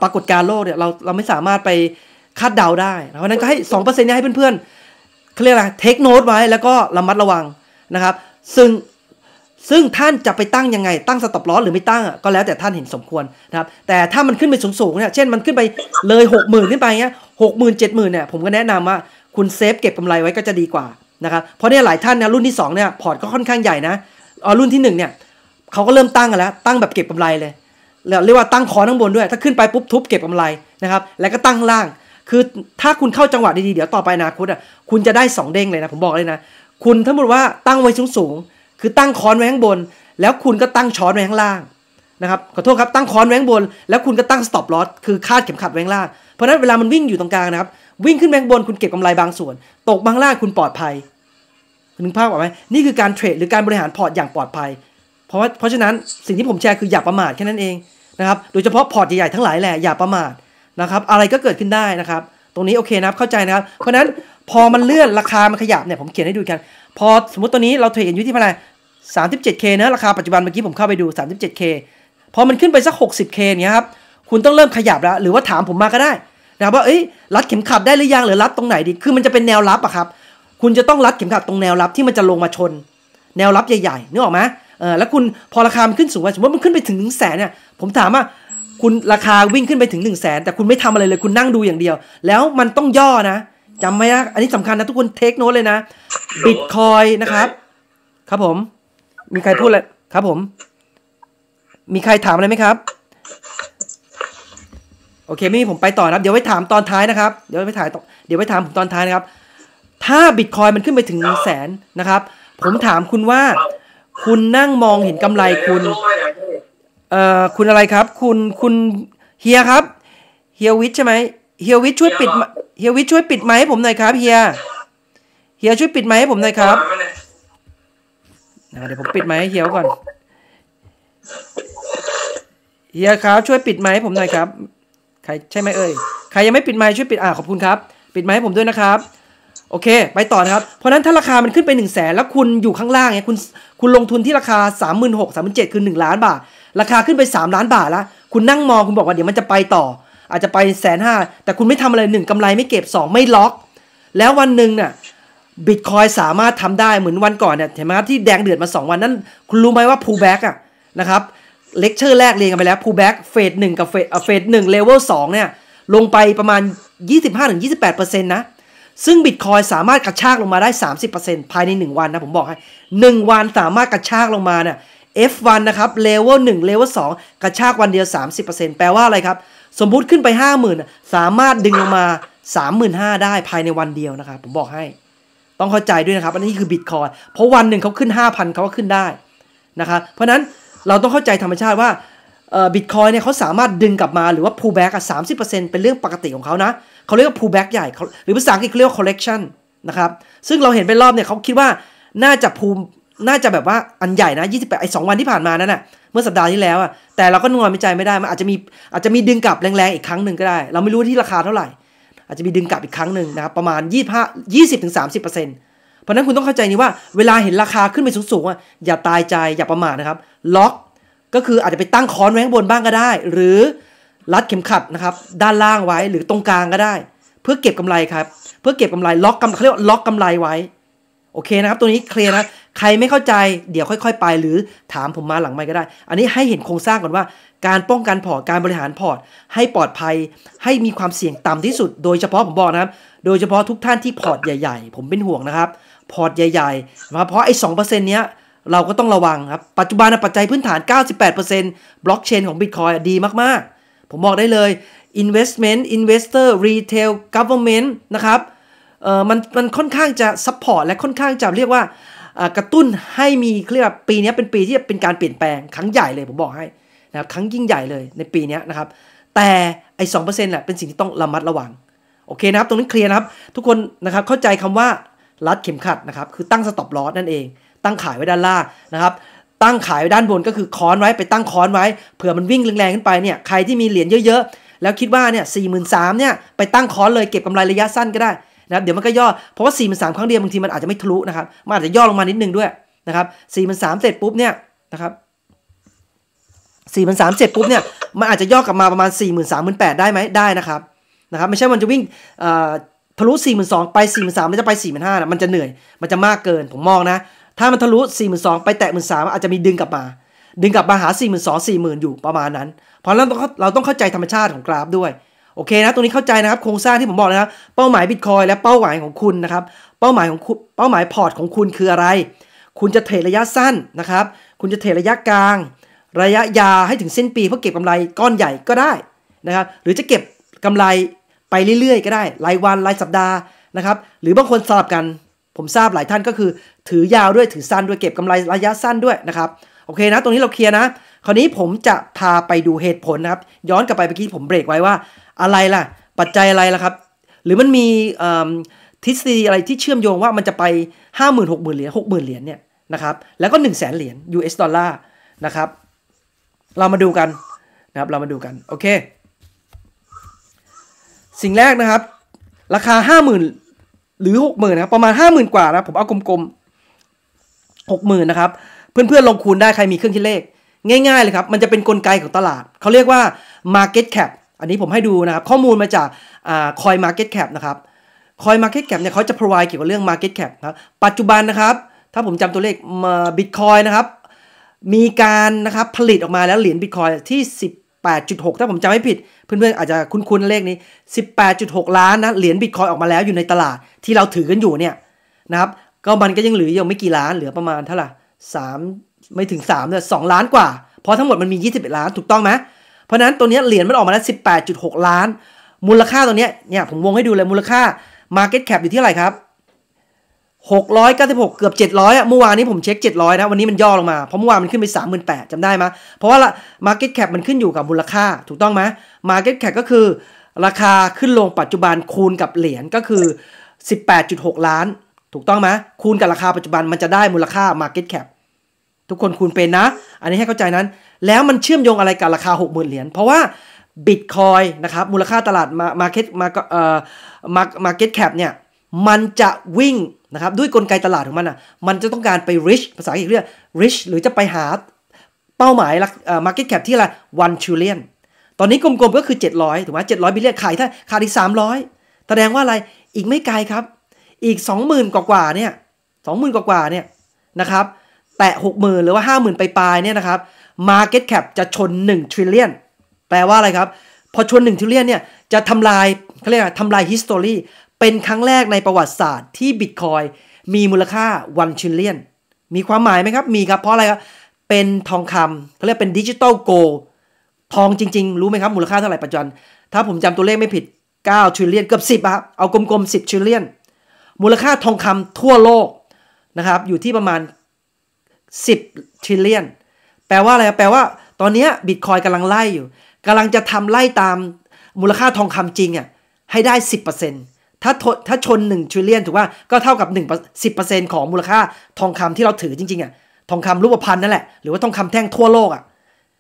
Speaker 1: ปรากฏการณ์โลกเนี่ยเราเราไม่สามารถไปคาดเดาได้ เพราะนั้นก็ให้สองเปอร์เซ็นต์นี้ให้เพื่อนๆเขาเรียกอะไร เทคโนตไว้แล้วก็ระมัดระวังนะครับ ซึ่งซึ่งท่านจะไปตั้งยังไง ตั้งสต็อปลอหรือไม่ตั้งก็แล้วแต่ท่านเห็นสมควรนะครับ แต่ถ้ามันขึ้นไปสูงๆเนี่ย เช่นมันขึ้นไปเลยหกหมื่นขึ้นไปเงี้ยหกหมื่นเจ็ดหมื่นเนี่ยผมก็แนะนำว่าคุณเซฟเก็บกำไรไว้ก็จะดีกว่านะครับ เพราะเนี่ยหลายท่านนะรุ่นที่งเนี่ยพอร์ตก็ค่อนข้างใหญ่นะรุ่นที่งเนี่ยเขาก็เริ่มตั้งกันแล้ว ตั้งแบบเก็บกำไรเลยเรียกว่าตั้งคอั้งบนด้วย ถ้าขึ้นไปปุ๊บทุบเก็บกำไรนะครับแล้วก็ตั้งล่าง คือถ้าคุณเข้าจังหวะดีๆเดี๋ยวต่อไปนาคุณอ่ะคุณจะได้2เด้งเลยนะผมบอกเลยนะ คุณถ้าบอกว่าตั้งไว้สูงๆคือตั้งคอนไว้ข้างบน แล้วคุณก็ตั้งช้อนไว้ข้างล่างนะครับขอโทษครับตั้งคอนไว้ข้างบน แล้ว คุณก็ตั้งสต็อปลอสคือคาดเข็มขัดไว้ข้างล่างเพราะนั้นเวลามันวิ่งอยู่ตรงกลางนะครับวิ่งขึ้นแบงบนคุณเก็บกำไรบางส่วน ตกบางล่างคุณปลอดภัยคุณนึกภาพออกไหมนี่คือการเทรดหรือการบริหารพอร์ตอย่างปลอดภัยเพราะเพราะฉะนั้นสิ่งที่ผมแชร์คืออย่าประมาทแค่นั้นเองนะครับโดยเฉพาะพอร์ตใหญ่ๆทั้งหลายแหละอย่าประมาทนะครับอะไรก็เกิดขึ้นได้นะครับตรงนี้โอเคนะครับเข้าใจนะครับ เพราะนั้นพอมันเลื่อนราคามันขยับเนี่ยผมเขียนให้ดูกัน พอสมมติตัวนี้เราเทรดอยู่ที่เท่าไหร่ดเคนะราคาปัจจุบันเมื่อกี้ผมเข้าไปดูสสามิบเจ็ดเคพอมันขึ้นไปสักหกบเคเนี่ยครับคุณต้องเริ่มขยับแล้ว หรือว่าถามผมมาก็ได้นะว่าเอ้ยรัดเข็มขัดได้หรือยังหรือรัดตรงไหนดีคือมันจะเป็นแนวรับอะครับ คุณจะต้องรัดเข็มขัดตรงแนวรับที่มันจะลงมาชน แนวรับใหญ่ๆนึกออกไหมแล้วคุณพอราคา มันขึ้นสูงว่า สมมติมันขึ้นไปถึงหนึ่งแสนเนี่ย ผมถามว่า คุณราคาวิ่งขึ้นไปถึงหนึ่งแสนแต่คุณไม่ทำอะไรเลยคุณนั่งดูอย่างเดียว แล้วมันต้องย่อนะจำไว้นะอันนี้สำคัญนะทุกคนเทคโนตเลยนะบิตคอยนะครับครับผม มีใครพูดอะไรครับ ผม มีใครถามอะไรไหมครับโอเคไม่มีผมไปต่อนะครับเดี๋ยวไว้ถามตอนท้ายนะครับเดี๋ยวไปถ่าย เดี๋ยวไปถามผมตอนท้ายนะครับถ้าบิตคอยมันขึ้นไปถึงหนึ่งแสนนะครับผมถามคุณว่าคุณนั่งมองเห็นกำไรคุณ เอ่อ คุณอะไรครับ คุณ คุณเฮียครับ เฮียวิทใช่ไหมเฮียวิทช่วยปิดเฮียวิทช่วยปิดไม้ให้ผมหน่อยครับเฮีย เฮียช่วยปิดไม้ให้ผมหน่อยครับ เดี๋ยวผมปิดไม้ให้เฮียก่อน เฮียครับช่วยปิดไม้ให้ผมหน่อยครับ ใครใช่ไหมเอ่ย ใครยังไม่ปิดไม้ช่วยปิดอ่าขอบคุณครับ ปิดไม้ให้ผมด้วยนะครับโอเค ไปต่อนะครับ เพราะนั้นถ้าราคามันขึ้นไป1นึ่งแสนแล้วคุณอยู่ข้างล่างเนี่ยคุณคุณลงทุนที่ราคา3มื่นเจ็ดคือ1ล้านบาท ราคาขึ้นไป 3 ล้านบาทแล้ว คุณนั่งมองคุณบอกว่าเดี๋ยวมันจะไปต่อ อาจจะไปแสนห้าแต่คุณไม่ทำอะไรหนึ่งกำไรไม่เก็บ 2 ไม่ล็อก แล้ววันหนึ่งน่ะบิตคอยสามารถทำได้เหมือนวันก่อนเนี่ยเห็นไหมครับที่แดงเดือดมา 2 วันนั้นคุณรู้ไหมว่า pull back อ่ะนะครับเลคเชอร์แรกเรียนกันไปแล้ว pull back เฟสหนึ่งกับเฟสเฟสหนึ่งเลเวลสองเนี่ยลงไปประมาณ25-28%นะซึ่งบิตคอยสามารถกระชากลงมาได้ 30%ภายใน 1 วันนะผมบอกให้ 1 วันสามารถกระชากลงมาเนี่ย F1 นะครับเลเวล1เลเวล2กระชากวันเดียว 30%แปลว่าอะไรครับสมมุติขึ้นไป 50,000สามารถดึงลงมา 35,000 ได้ภายในวันเดียวนะครับ ผมบอกให้ต้องเข้าใจด้วยนะครับอันนี้คือบิตคอยเพราะวันหนึ่งเขาขึ้น 5,000 เขาก็ขึ้นได้นะครับเพราะนั้นเราต้องเข้าใจธรรมชาติว่าบิตคอยเนี่ยเขาสามารถดึงกลับมาหรือว่า pullback อ่ะสามสิบเปอร์เซ็นต์เป็นเรื่องปกติของเขานะเขาเรียกว่า pullback ใหญ่หรือภาษาอังกฤษเรียกว่า c o l l e c t i o n นะครับซึ่งเราเห็นไปรอบเนี่ยเขาคิดว่าน่าจะภูมิน่าจะแบบว่าอันใหญ่นะ 28 ไอ้สวันที่ผ่านมานั่นน่ะเมื่อสัปดาห์ที่แล้วอ่ะแต่เราก็นวนไม่ใจไม่ได้มันอาจจะมีอาจจะมีดึงกลับแรงๆอีกครั้งหนึ่งก็ได้ เราไม่รู้ที่ราคาเท่าไหร่ อาจจะมีดึงกลับอีกครั้งหนึ่งนะครับประมาณ 25 20ถึง30เปอร์เซ็นต์เพราะนั้นคุณต้องเข้าใจนี้ว่า เวลาเห็นราคาขึ้นไปสูงๆอ่ะอย่าตายใจอย่าประมาทนะครับล็อกก็คืออาจจะไปตั้งคอนแว้งบนบ้างก็ได้ หรือรัดเข็มขัดนะครับ ด้านล่างไว้หรือตรงกลางก็ได้ เพื่อเก็บกำไรครับเพื่อเก็บกำไรล็อกกำเขาเรียกว่าล็อกกำไรไว้โอเคนะครับ ตัวนี้เคลียร์นะใครไม่เข้าใจเดี๋ยวค่อย ๆ ไป หรือถามผมมาหลังไม่ก็ได้ อันนี้ให้เห็นโครงสร้างก่อนว่า การป้องกันพอร์ตการบริหารพอร์ตให้ปลอดภัย ให้มีความเสี่ยงต่ำที่สุด โดยเฉพาะผมบอกนะครับ โดยเฉพาะทุกท่านที่พอร์ตใหญ่ๆ ผมเป็นห่วงนะครับ พอร์ตใหญ่ๆนะเพราะไอ้สองเปอร์เซ็นต์เนี้ยเราก็ต้องระวังครับปัจจุบันปัจจัยพื้นฐาน 98%บล็อกเชนของบิตคอยดีมากๆผมบอกได้เลย investment investor retail government นะครับเออมันมันค่อนข้างจะซัพพอร์ตและค่อนข้างจะเรียกว่ากระตุ้นให้มีเรียกว่าปีนี้เป็นปีที่เป็นการเปลี่ยนแปลงครั้งใหญ่เลยผมบอกให้นะครับ ครั้งยิ่งใหญ่เลยในปีนี้นะครับ แต่ไอ้สองเปอร์เซ็นต์แหละเป็นสิ่งที่ต้องระมัดระวัง โอเคนะครับ ตรงนี้เคลียร์นะครับ ทุกคนนะครับ เข้าใจคำว่ารัดเข็มขัดนะครับ คือตั้งสต็อปลอสนั่นเอง ตั้งขายไว้ด้านล่างนะครับตั้งขายไว้ด้านบนก็คือค้อนไว้ไปตั้งค้อนไว้ เผื่อมันวิ่งแรงๆขึ้นไปเนี่ยใครที่มีเหรียญเยอะๆ แล้วคิดว่าเนี่ยสี่หมื่นสามเนี่ยไปตั้งค้อนเลยเก็บกำไรระยะสั้นก็ได้นะครับเดี๋ยวมันก็ย่อเพราะว่าสี่หมื่นสามครั้งเดียวบางทีมันอาจจะไม่ทะลุนะครับมันอาจจะย่อลงมานิดนึงด้วยนะครับสี่หมื่นสามเสร็จปุ๊บเนี่ยนะครับสี่หมื่นสามเสร็จปุ๊บเนี่ยมันอาจจะย่อกลับมาประมาณสี่หมื่นสามหมื่นแปดได้ไหมได้นะครับนะครับไม่ใช่มันจะวิ่งทะลุนสองไป4 3 0 0แล้วจะไปหมื่นามันจะเหนื่อยมันจะมากเกินผมมองนะถ้ามันทะลุ4่0 0ไปแตะ1น0 0อาจจะมีดึงกลับมา ดึงกลับมาหา4ี0 0 4 0,000 อยู่ประมาณนั้น เพราะเราต้องเราต้องเข้าใจธรรมชาติของกราฟด้วย โอเคนะ ตรงนี้เข้าใจนะครับ โครงสร้างที่ผมบอกนะครับ เป้าหมายบิตคอยและเป้าหมายของคุณนะครับ เป้าหมายของเป้าหมายพอร์ตของคุณคืออะไร คุณจะเทรดระยะสั้นนะครับ คุณจะเทรดระยะกลาง ระยะยาวให้ถึงสิ้นปี เพื่อเก็บกำไรก้อนใหญ่ก็ได้นะครับ หรือจะเก็บกำไรไปเรื่อยๆ ก็ได้รายวันรายสัปดาห์นะครับ หรือบางคนสลับกันผมทราบหลายท่านก็คือถือยาวด้วย ถือสั้นด้วยเก็บกำไรระยะสั้นด้วยนะครับ โอเคนะตรงนี้เราเคลียร์นะ คราวนี้ผมจะพาไปดูเหตุผลนะครับ ย้อนกลับไปเมื่อกี้ผมเบรกไว้ว่าอะไรล่ะปัจจัยอะไรล่ะครับ หรือมันมีทฤษฎีอะไรที่เชื่อมโยงว่ามันจะไป5้0 0 0ื่นหกหมื่นเหรียญหกหมื่นเหรียญเนี่ยนะครับแล้วก็1 0 0 0 0แสนเหรียญ US ดอลลาร์นะครับ เรามาดูกันนะครับเรามาดูกันโอเคสิ่งแรกนะครับ ราคา 5 0,000หรือ 6 0,000นะครับประมาณ 5 0,000 กว่านะผมเอากลมๆ6 0,000นะครับเพื่อนๆลงคูณได้ใครมีเครื่องคิดเลขง่ายๆเลยครับมันจะเป็นนกลไกของตลาด เขาเรียกว่า market cap อันนี้ผมให้ดูนะครับ ข้อมูลมาจากคอย market cap นะครับคอย market cap เนี่ยเขาจะ provide เกี่ยวกับเรื่อง market cap ครับปัจจุบันนะครับ ถ้าผมจำตัวเลขม bitcoin นะครับ มีการนะครับผลิตออกมาแล้วเหรียญบิตคอยที่18.6 ถ้าผมจำไม่ผิดเพื่อนๆ อาจจะคุ้นๆ เลขนี้ 18.6 ล้านนะเหรียญบิตคอยออกมาแล้วอยู่ในตลาดที่เราถือกันอยู่เนี่ยนะครับก็มันก็ยังเหลือยังไม่กี่ล้านเหลือประมาณเท่าไหร่สามไม่ถึง3เนี่ยสล้านกว่า เพราะทั้งหมดมันมี 21 ล้านถูกต้องไหมเพราะนั้นตัวนี้เหรียญมันออกมาแล้ว 18.6 ล้าน มูลค่าตัวนี้เนี่ยผมวงให้ดูเลยมูลค่า Market Cap อยู่ที่เท่าไหร่ครับ696 เกือบ 700อะเมื่อวานนี้ผมเช็ค 700นะวันนี้มันย่อลงมา เพราะเมื่อวานมันขึ้นไป 38,000จำได้ไหมเพราะว่าละ Market Cap มันขึ้นอยู่กับมูลค่าถูกต้องไหม Market Cap ก็คือ ราคาขึ้นลงปัจจุบันคูณกับเหรียญก็คือ 18.6 ล้าน ถูกต้องไหมคูณกับราคาปัจจุบันมันจะได้มูลค่า Market Cap ทุกคนคูณเป็นนะ อันนี้ให้เข้าใจนั้นแล้วมันเชื่อมโยงอะไรกับราคา60,000เหรียญเพราะว่าบิตคอยนะครับมูลค่าตลาด Market มาเก็ตแคปเนี่ยมันจะวิ่งนะครับด้วยกลไกตลาดของมันอ่ะมันจะต้องการไป reach ภาษาอังกฤษเรียก reach หรือจะไปหา เป้าหมายอ่า market cap ที่อะไร one trillion ตอนนี้กลมๆก็คือ 700ถูกไหมเจ็ดร้อยบิลเลียนขายถ้าขาดอีก300แสดงว่าอะไรอีกไม่ไกลครับ อีก 20,000 กว่าาเนี่ย20,000 กว่าาเนี่ยนะครับแตะ 60,000 หรือว่า50,000 ไปปลายเนี่ยนะครับ market cap จะชน 1 trillion แปลว่าอะไรครับ พอชน 1 trillion เนี่ยจะทำลายเขาเรียกทำลาย history เป็นครั้งแรกในประวัติศาสตร์ที่บิตคอยมีมูลค่าวันชิลเลียนมีความหมายไหมครับ มีครับ เพราะอะไรครับ เป็นทองคำเขาเรียกเป็นดิจิตอลโกลทองจริงๆ รู้ไหมครับ มูลค่าเท่าไหร่ปัจจุบัน ถ้าผมจำตัวเลขไม่ผิด9ชิลเลียนเกือบ 10ครับ เอากลมๆ 10ชิลเลียน มูลค่าทองคำทั่วโลกนะครับ อยู่ที่ประมาณ 10ชิลเลียน แปลว่าอะไร แปลว่าตอนนี้บิตคอยกำลังไล่อยู่กำลังจะทำไล่ตามมูลค่าทองคำจริงอ่ะให้ได้ 10%เถ้าถ้าชน1ชูเลียนถูกว่าก็เท่ากับ 1 10%ของมูลค่าทองคำที่เราถือจริงๆอ่ะทองคำรูปพรรณนั่นแหละหรือว่าทองคำแท่งทั่วโลกอ่ะ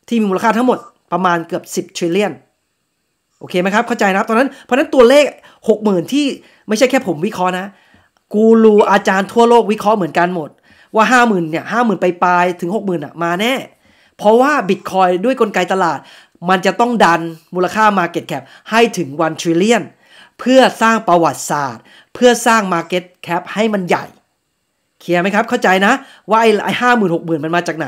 Speaker 1: ที่มีมูลค่าทั้งหมดประมาณเกือบ 10 trillion โอเคไหมครับ เข้าใจนะตอนนั้นเพราะนั้นตัวเลข 60,000 ที่ไม่ใช่แค่ผมวิเคราะห์นะ กูรูอาจารย์ทั่วโลกวิเคราะห์เหมือนกันหมดว่า 50,000เนี่ย50,000ไปปลายถึง60,000อ่ะมาแน่เพราะว่าบิตคอยด้วยกลไกตลาด มันจะต้องดันมูลค่า Market Cap ให้ถึง1 trillion เเพื่อสร้างประวัติศาสตร์ เพื่อสร้าง Market Cap ให้มันใหญ่ เคลียร์ไหมครับ เข้าใจนะว่าไอ้ห้าหมื่นหกหมื่นมันมาจากไหน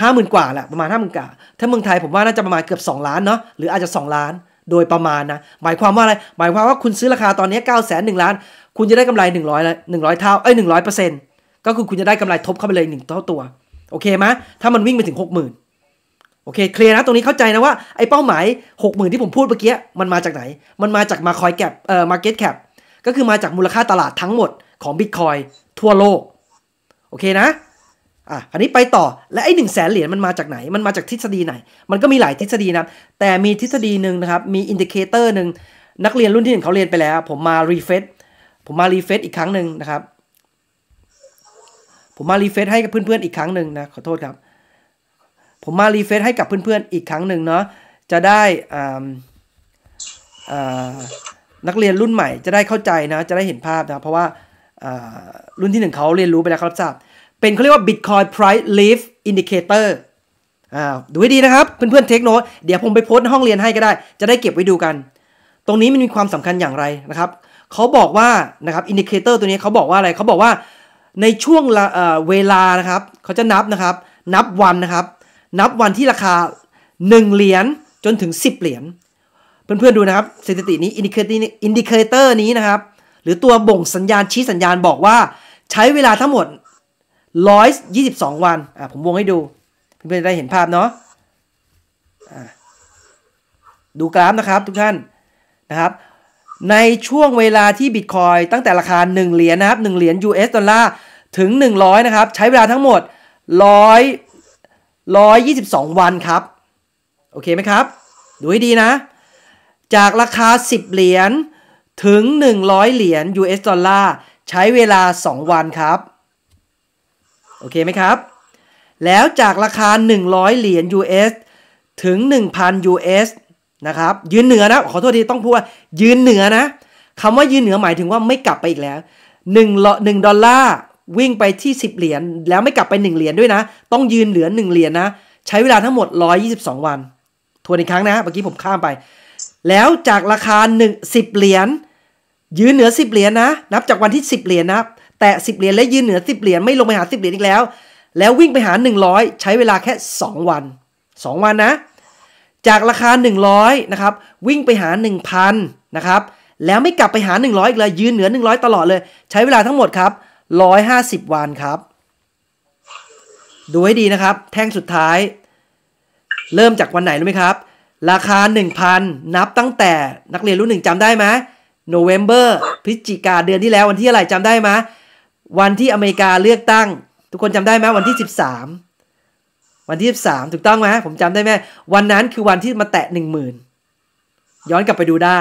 Speaker 1: ห้าหมื่นกว่าแหละประมาณห้าหมื่นกว่าถ้าเมืองไทยผมว่าน่าจะประมาณเกือบ 2 ล้านเนาะหรืออาจจะ 2 ล้านโดยประมาณนะหมายความว่าอะไร หมายความว่าคุณซื้อราคาตอนนี้9ก้าแสนหนึ่งล้าน คุณจะได้กำไร 100้อยเท่าเอ้ยหนึ่งร้อยเปอร์เซ็นต์ก็คือคุณจะได้กำไรทบเข้าไปเลยหนึ่งเท่าตัวโอเคไหมถ้ามันวิ่งไปถึงหกหมื่นโอเคเคลียร์นะตรงนี้เข้าใจนะว่าไอ้เป้าหมาย 6 0,000 ที่ผมพูดเมื่อกี้มันมาจากไหน มันมาจากมาคอยแกปเอ่อมาเก็ตแคปก็คือมาจากมูลค่าตลาดทั้งหมดของ Bitcoin ทั่วโลก โอเคนะ อ่ะอันนี้ไปต่อและไอ้หนึ่งแสนเหรียญมันมาจากไหน มันมาจากทฤษฎีไหน มันก็มีหลายทฤษฎีนะ แต่มีทฤษฎีหนึ่งนะครับ มีอินดิเคเตอร์หนึ่งนักเรียนรุ่นที่หนึ่งเขาเรียนไปแล้วผมมารีเฟซผมมารีเฟซอีกครั้งหนึ่งนะครับผมมารีเฟซให้กับเพื่อนๆอีกครั้งหนึ่งนะขอโทษครับผมมารีเฟซให้กับเพื่อน ๆ อีกครั้งหนึ่งเนาะ จะได้นักเรียนรุ่นใหม่ จะได้เข้าใจนะ จะได้เห็นภาพนะ เพราะว่ารุ่นที่หนึ่งเขาเรียนรู้ไปแล้วครับทราบเป็นเขาเรียกว่า Bitcoin Price Leaf Indicator ดูให้ดีนะครับเพื่อนๆเทคโน เดี๋ยวผมไปโพสในห้องเรียนให้ก็ได้ จะได้เก็บไว้ดูกัน ตรงนี้มันมีความสำคัญอย่างไรนะครับ เขาบอกว่านะครับอินดิเคเตอร์ตัวนี้เขาบอกว่าอะไรเขาบอกว่าในช่วงเวลานะครับ เขาจะนับนะครับ นับวันนะครับนับวันที่ราคา 1 เหรียญจนถึง 10 เหรียญเพื่อนๆดูนะครับสถิตินี้อินดิเคเตอร์นี้นะครับ หรือตัวบ่งสัญญาณชี้สัญญาณบอกว่า ใช้เวลาทั้งหมด 122 วันอ่ะผมวงให้ดู เพื่อนๆได้เห็นภาพเนาะดูกราฟนะครับทุกท่านนะครับ ในช่วงเวลาที่บิตคอยตั้งแต่ราคา 1 เหรียญนะครับ1เหรียญ US ดอลลาร์ถึง 100 นะครับ ใช้เวลาทั้งหมด 100 122 วันครับโอเคไหมครับดูให้ดีนะ จากราคา 10 เหรียญถึง 100 เหรียญ US ดอลลาร์ใช้เวลา 2 วันครับโอเคไหมครับ แล้วจากราคา 100 เหรียญ US ถึง 1,000 US นะครับยืนเหนือนะขอโทษทีต้องพูดว่ายืนเหนือนะคำว่ายืนเหนือหมายถึงว่าไม่กลับไปอีกแล้ว1หนึ่งดอลลาร์วิ่งไปที่ 10 เหรียญแล้วไม่กลับไป 1 เหรียญด้วยนะ ต้องยืนเหลือ1เหรียญนะ ใช้เวลาทั้งหมด 122 วันทวนอีกครั้งนะ เมื่อกี้ผมข้ามไป แล้วจากราคา1 10เหรียญยืนเหนือ 10 เหรียญนะนับจากวันที่10เหรียญนะแต่10 เหรียญและยืนเหนือ10 เหรียญไม่ลงไปหา 10 เหรียญอีกแล้ว แล้ววิ่งไปหา100 ใช้เวลาแค่ 2 วัน 2 วันนะจากราคา 100นะครับวิ่งไปหา1,000นะครับแล้วไม่กลับไปหา 100อีกเลยยืนเหนือ 100 ตลอดเลยใช้เวลาทั้งหมดครับ150 วันครับ ดูให้ดีนะครับแท่งสุดท้าย เริ่มจากวันไหนรู้ไหมครับ ราคา1,000 นับตั้งแต่ นักเรียนรุ่นหนึ่งจำได้ไหมโนเวมเบอร์พฤศจิกาเดือนที่แล้ววันที่อะไรจำได้ไหมวันที่อเมริกาเลือกตั้ง ทุกคนจำได้ไหมวันที่ 13 วันที่13ถูกต้องไหมผมจำได้ไหมวันนั้นคือวันที่มาแตะ1ม0 0 0 ย้อนกลับไปดูได้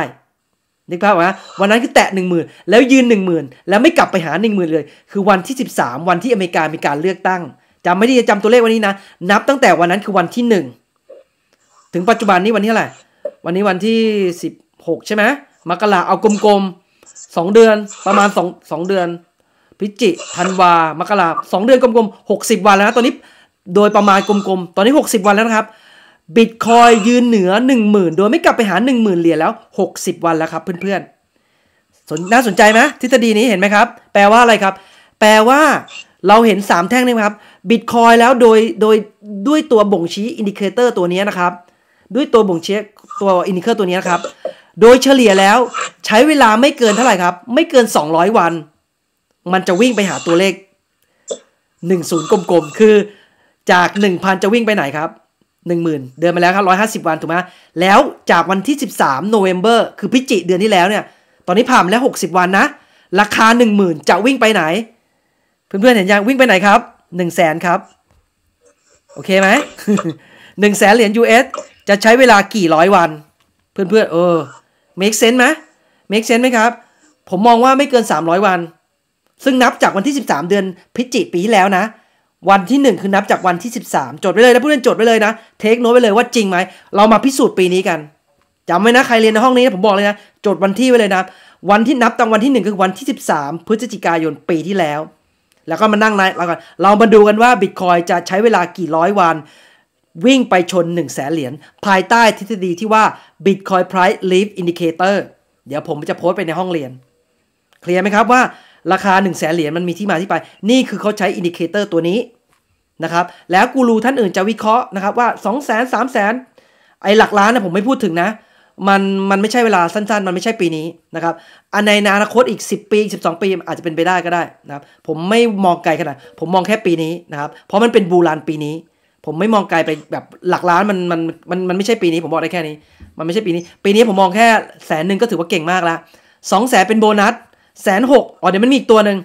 Speaker 1: นึกภาพไหมวันนั้นคือแตะหนึ่งหมื่นแล้วยืนหนึ่งหมื่นแล้วไม่กลับไปหาหนึ่งหมื่นเลยคือวันที่สิบสามวันที่อเมริกามีการเลือกตั้งจำไม่ได้จะจำตัวเลขวันนี้นะ นับตั้งแต่วันนั้นคือวันที่หนึ่งถึงปัจจุบันนี้วันที่เท่าไหร่วันนี้วันที่สิบหกใช่ไหมมกราเอากลมๆสองเดือนประมาณสองสองเดือน พิจิธันวามกราสองเดือนกลมๆหกสิบวันแล้วนะตอนนี้โดยประมาณกลมๆตอนนี้หกสิบวันแล้วนะครับบิตคอยยืนเหนือ 10,000 โดยไม่กลับไปหา10,000เหรียญแล้ว60 วันแล้วครับเพื่อนๆน่าสนใจไหมทฤษฎีนี้เห็นไหมครับ แปลว่าอะไรครับ แปลว่าเราเห็น3แท่งนี่ครับบิตคอยแล้วโดยโดยด้วยตัวบ่งชี้อินดิเคเตอร์ตัวนี้นะครับ ด้วยตัวบ่งชี้ตัวอินดิเคเตอร์ตัวนี้นะครับโดยเฉลี่ยแล้วใช้เวลาไม่เกินเท่าไหร่ครับ ไม่เกิน 200 วัน มันจะวิ่งไปหาตัวเลข10กลมๆคือจาก1,000จะวิ่งไปไหนครับ10,000 เดือนมาแล้วครับ150 วัน ถูกไหมแล้วจากวันที่ 13เวมเบอร์คือพิจิเดือนที่แล้วเนี่ย ตอนนี้ผ่านแล้ว 60 วันนะ ราคา10,000 จะวิ่งไปไหน เพื่อนๆ เห็นยังวิ่งไปไหนครับ 1 0 0 0 0แสนครับ โอเคไหมหนึ่งแสนเหรียญ US จะใช้เวลากี่ร้อยวัน เพื่อนๆ เออ make sense ไหม make sense ไหมครับ ผมมองว่าไม่เกิน 300 วัน ซึ่งนับจากวันที่ 13 เดือนพิจิปีที่แล้วนะวันที่ 1 คือนับจากวันที่ 13 จดไปเลยนะผู้เล่นจดไปเลยนะ เทคโน้ตไปเลยว่าจริงไหม เรามาพิสูจน์ปีนี้กันจำไว้นะใครเรียนในห้องนี้นะผมบอกเลยนะจดวันที่ไว้เลยนะ วันที่นับตั้งวันที่ 1 คือวันที่ 13พฤศจิกายนปีที่แล้ว แล้วก็มานั่งไลฟ์เรากันเรามาดูกันว่าบิตคอยจะใช้เวลากี่ร้อยวัน วิ่งไปชน1นึ่งแสนเหรียญภายใต้ทฤษฎีที่ว่า Bitcoin Price Leap Indicator เดี๋ยวผมจะโพสต์ไปในห้องเรียนเคลียร์ไหมครับว่าราคา1นึ่งแสนเหรียญมันมีที่มาที่ไป นี่คือเขาใช้อินดิเคเตอร์ตัวนี้นะครับแล้วกูรูท่านอื่นจะวิเคราะห์นะครับว่า 2 0 0 0 0 0ามแสนไอ้หลักล้านนะผมไม่พูดถึงนะมันมันไม่ใช่เวลาสั้น ๆ มันไม่ใช่ปีนี้นะครับอันในอนาคตอีก 10 ปี อีก 12 ปีอาจจะเป็นไปได้ก็ได้นะครับผมไม่มองไกลขนาด ผมมองแค่ปีนี้นะครับเพราะมันเป็นบูรานปีนี้ ผมไม่มองไกลไปแบบหลักล้านมันมันมันมันไม่ใช่ปีนี้ ผมบอกได้แค่นี้มันไม่ใช่ปีนี้ปีนี้ผมมองแค่แสนหนึ่งก็ถือว่าเก่งมากแล้วสองแสนเป็นโบนัสแสนหกอ๋อเดี๋ยวมันมีอีกตัวหนึ่ง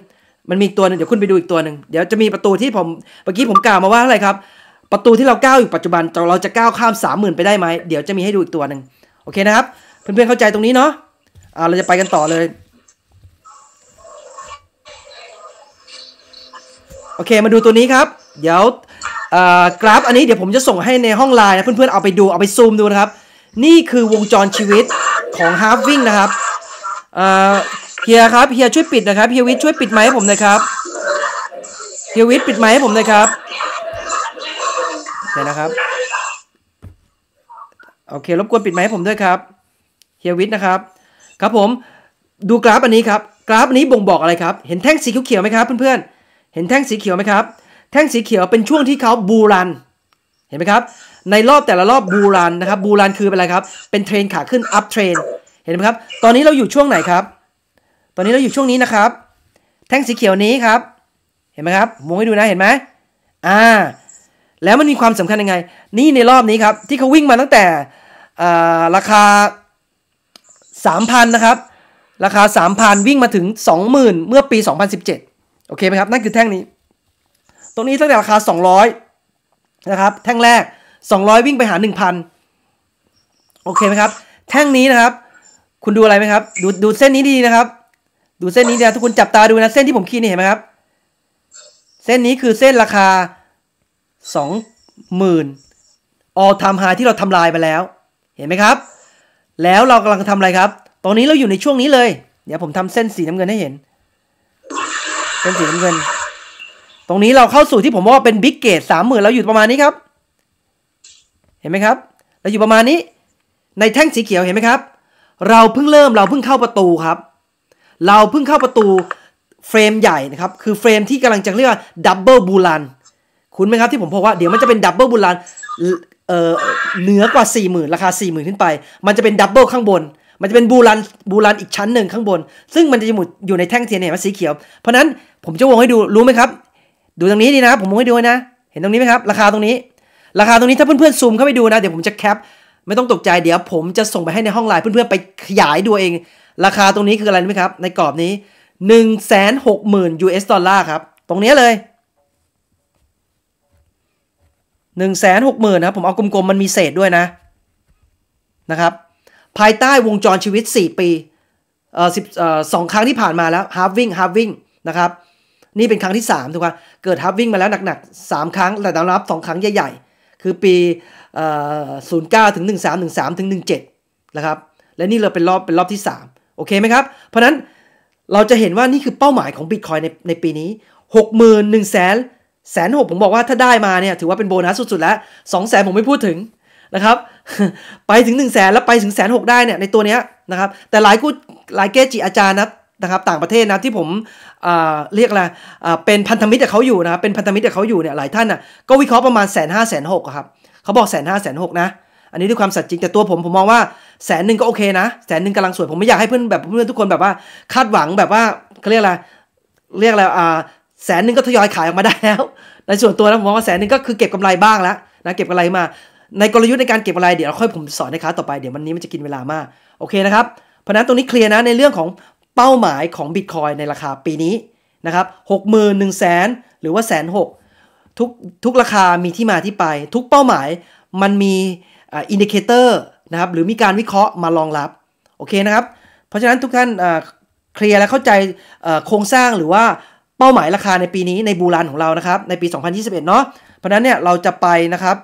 Speaker 1: มันมีอีกตัวนึงเดี๋ยวคุณไปดูอีกตัวหนึ่งเดี๋ยวจะมีประตูที่ผมเมื่อกี้ผมกล่าวมาว่าอะไรครับ ประตูที่เราก้าวอยู่ปัจจุบัน เราจะก้าวข้ามสามหมื่นไปได้ไหม เดี๋ยวจะมีให้ดูอีกตัวหนึ่งโอเคนะครับ เพื่อนๆเข้าใจตรงนี้เนาะ อ่าเราจะไปกันต่อเลย โอเคมาดูตัวนี้ครับ เดี๋ยวกราฟอันนี้เดี๋ยวผมจะส่งให้ในห้องไลน์นะเพื่อนๆเอาไปดูเอาไปซูมดูนะครับ นี่คือวงจรชีวิตของฮาร์วิงนะครับเฮียครับเฮียช่วยปิดนะครับเฮียวิทช่วยปิดไมค์ให้ผมหนะครับเฮียวิทปิดไมค์ให้ผมหนะครับเดี๋ยวนะครับโอเครบกวนปิดไมค์ให้ผมด้วยครับเฮียวิทนะครับครับผมดูกราฟอันนี้ครับกราฟอันนี้บ่งบอกอะไรครับเห็นแท่งสีเขียวไหมครับเพื่อนเพื่อนเห็นแท่งสีเขียวไหมครับ แท่งสีเขียวเป็นช่วงที่เขาบูรันเห็นไหมครับ ในรอบแต่ละรอบบูรันนะครับบูรันคือเป็นอะไรครับเป็นเทรนขาขึ้นอัพเทรนเห็นไหมครับ ตอนนี้เราอยู่ช่วงไหนครับตอนนี้เราอยู่ช่วงนี้นะครับ แท่งสีเขียวนี้ครับ เห็นไหมครับวงให้ดูนะเห็นไหมอ่า แล้วมันมีความสำคัญยังไง นี่ในรอบนี้ครับ ที่เขาวิ่งมาตั้งแต่ราคา3,000นะครับ ราคา 3,000วิ่งมาถึง 20,000 เมื่อปี 2017โอเคไหมครับนั่นคือแท่งนี้ ตรงนี้ตั้งแต่ราคา 200 นะครับ แท่งแรก 200 วิ่งไปหา 1,000 โอเคไหมครับ แท่งนี้นะครับ คุณดูอะไรไหมครับดูดูเส้นนี้ดีนะครับดูเส้นนี้นะทุกคนจับตาดูนะเส้นที่ผมขีดนี่เห็นไหมครับ เส้นนี้คือเส้นราคาสองหมื่นออทำหาที่เราทำลายไปแล้ว เห็นไหมครับ แล้วเรากำลังทำอะไรครับตอนนี้เราอยู่ในช่วงนี้เลยเดี๋ยวผมทำเส้นสีน้ำเงินให้เห็น เส้นสีน้ำเงินตรงนี้เราเข้าสู่ที่ผมว่าเป็นบิ๊กเกตสามหมื่นเราอยู่ประมาณนี้ครับ เห็นไหมครับเราอยู่ประมาณนี้ ในแท่งสีเขียวเห็นไหมครับ เราเพิ่งเริ่มเราเพิ่งเข้าประตูครับเราเพิ่งเข้าประตูเฟรมใหญ่นะครับ คือเฟรมที่กำลังจะเรียกว่าดับเบิลบูลันคุณไหมครับที่ผมบอกว่าเดี๋ยวมันจะเป็นดับเบิลบูลันเหนือกว่า4มื่นราคา4มื่นขึ้นไป มันจะเป็นดับเบิลข้างบน มันจะเป็นบูลันบูลันอีกชั้นหนึ่งข้างบน ซึ่งมันจะอยู่ในแท่งเทียนเห็นไหมสีเขียว เพราะนั้นผมจะวงให้ดู รู้ไหมครับ ดูตรงนี้ดีนะครับผมวงให้ดูนะ เห็นตรงนี้ไหมครับราคาตรงนี้ ราคาตรงนี้ถ้าเพื่อนๆซูมเข้าไปดูนะเดี๋ยวผมจะแคปไม่ต้องตกใจเดี๋ยวผมจะส่งไปให้ในห้องไลน์เพื่อนๆไปขยายดูเองราคาตรงนี้คืออะไรไหมครับ ในกรอบนี้ 160,000 US ดอลลาร์ครับ ตรงนี้เลย 160,000 นะผมเอากลมๆ มันมีเศษด้วยนะนะครับ ภายใต้วงจรชีวิต 4 ปีเอ่อสิบเอ่อสองครั้งที่ผ่านมาแล้วฮาร์วิ่งฮาร์วิ่งนะครับ นี่เป็นครั้งที่3ถูกไหมเกิดฮาร์วิ่งมาแล้วหนักๆ 3 ครั้ง แต่ดาวรับ 2 ครั้งใหญ่ๆ คือปีเอ่อ้าถึงหนึ่งสามถึงึ็ดนะครับและนี่เราเป็นรอบเป็นรอบที่ 3โอเคไหมครับ เพราะนั้นเราจะเห็นว่านี่คือเป้าหมายของ Bitcoin ในในปีนี้6 1 0 0 0 0แสนแสนหกผมบอกว่าถ้าได้มาเนี่ยถือว่าเป็นโบนัสสุดๆแล้ว2แสนผมไม่พูดถึงนะครับไปถึง 1 0 0 0 0แสนแล้วไปถึงแสนหกได้เนี่ยในตัวเนี้ยนะครับแต่หลายกูหลายเกจิอาจารย์นะนะครับต่างประเทศนะที่ผมเรียกอะไรเป็นพันธมิตรกับเขาอยู่นะเป็นพันธมิตรกับเขาอยู่เนี่ยหลายท่านนะ่ะก็วิเคราะห์ประมาณแสนห้าแสนหกครับเขาบอกแสนห้าแสนหกนะอันนี้ด้วยความสัจจริงแต่ตัวผมผมมองว่าแสนหนึ่งก็โอเคนะแสนหนึ่งกำลังสวย ผมไม่อยากให้เพื่อนแบบเพื่อนทุกคนแบบว่าคาดหวังแบบว่าเขาเรียกอะไร เรียกอะไรอ่าแสนหนึ่งก็ทยอยขายออกมาได้แล้ว ในส่วนตัวนะผมมองว่าแสนหนึ่งก็คือเก็บกำไรบ้างแล้วนะเก็บกำไรมา ในกลยุทธ์ในการเก็บกำไรเดี๋ยวค่อยผมสอนในคลาสต่อไปเดี๋ยววันนี้มันจะกินเวลามาก โอเคนะครับ เพราะนั้นตรงนี้เคลียร์นะในเรื่องของเป้าหมายของบิตคอยในราคาปีนี้นะครับหกหมื่นหนึ่งแสนหรือว่าแสนหกทุกทุกราคามีที่มาที่ไป ทุกเป้าหมายมันมีอินดิเคเตอร์นะครับหรือมีการวิเคราะห์มารองรับ โอเคนะครับ เพราะฉะนั้นทุกท่านเคลียร์และเข้าใจโครงสร้างหรือว่าเป้าหมายราคาในปีนี้ในบูรานของเรานะครับในปี 2021 เนาะเพราะนั้นเนี่ยเราจะไปนะครับ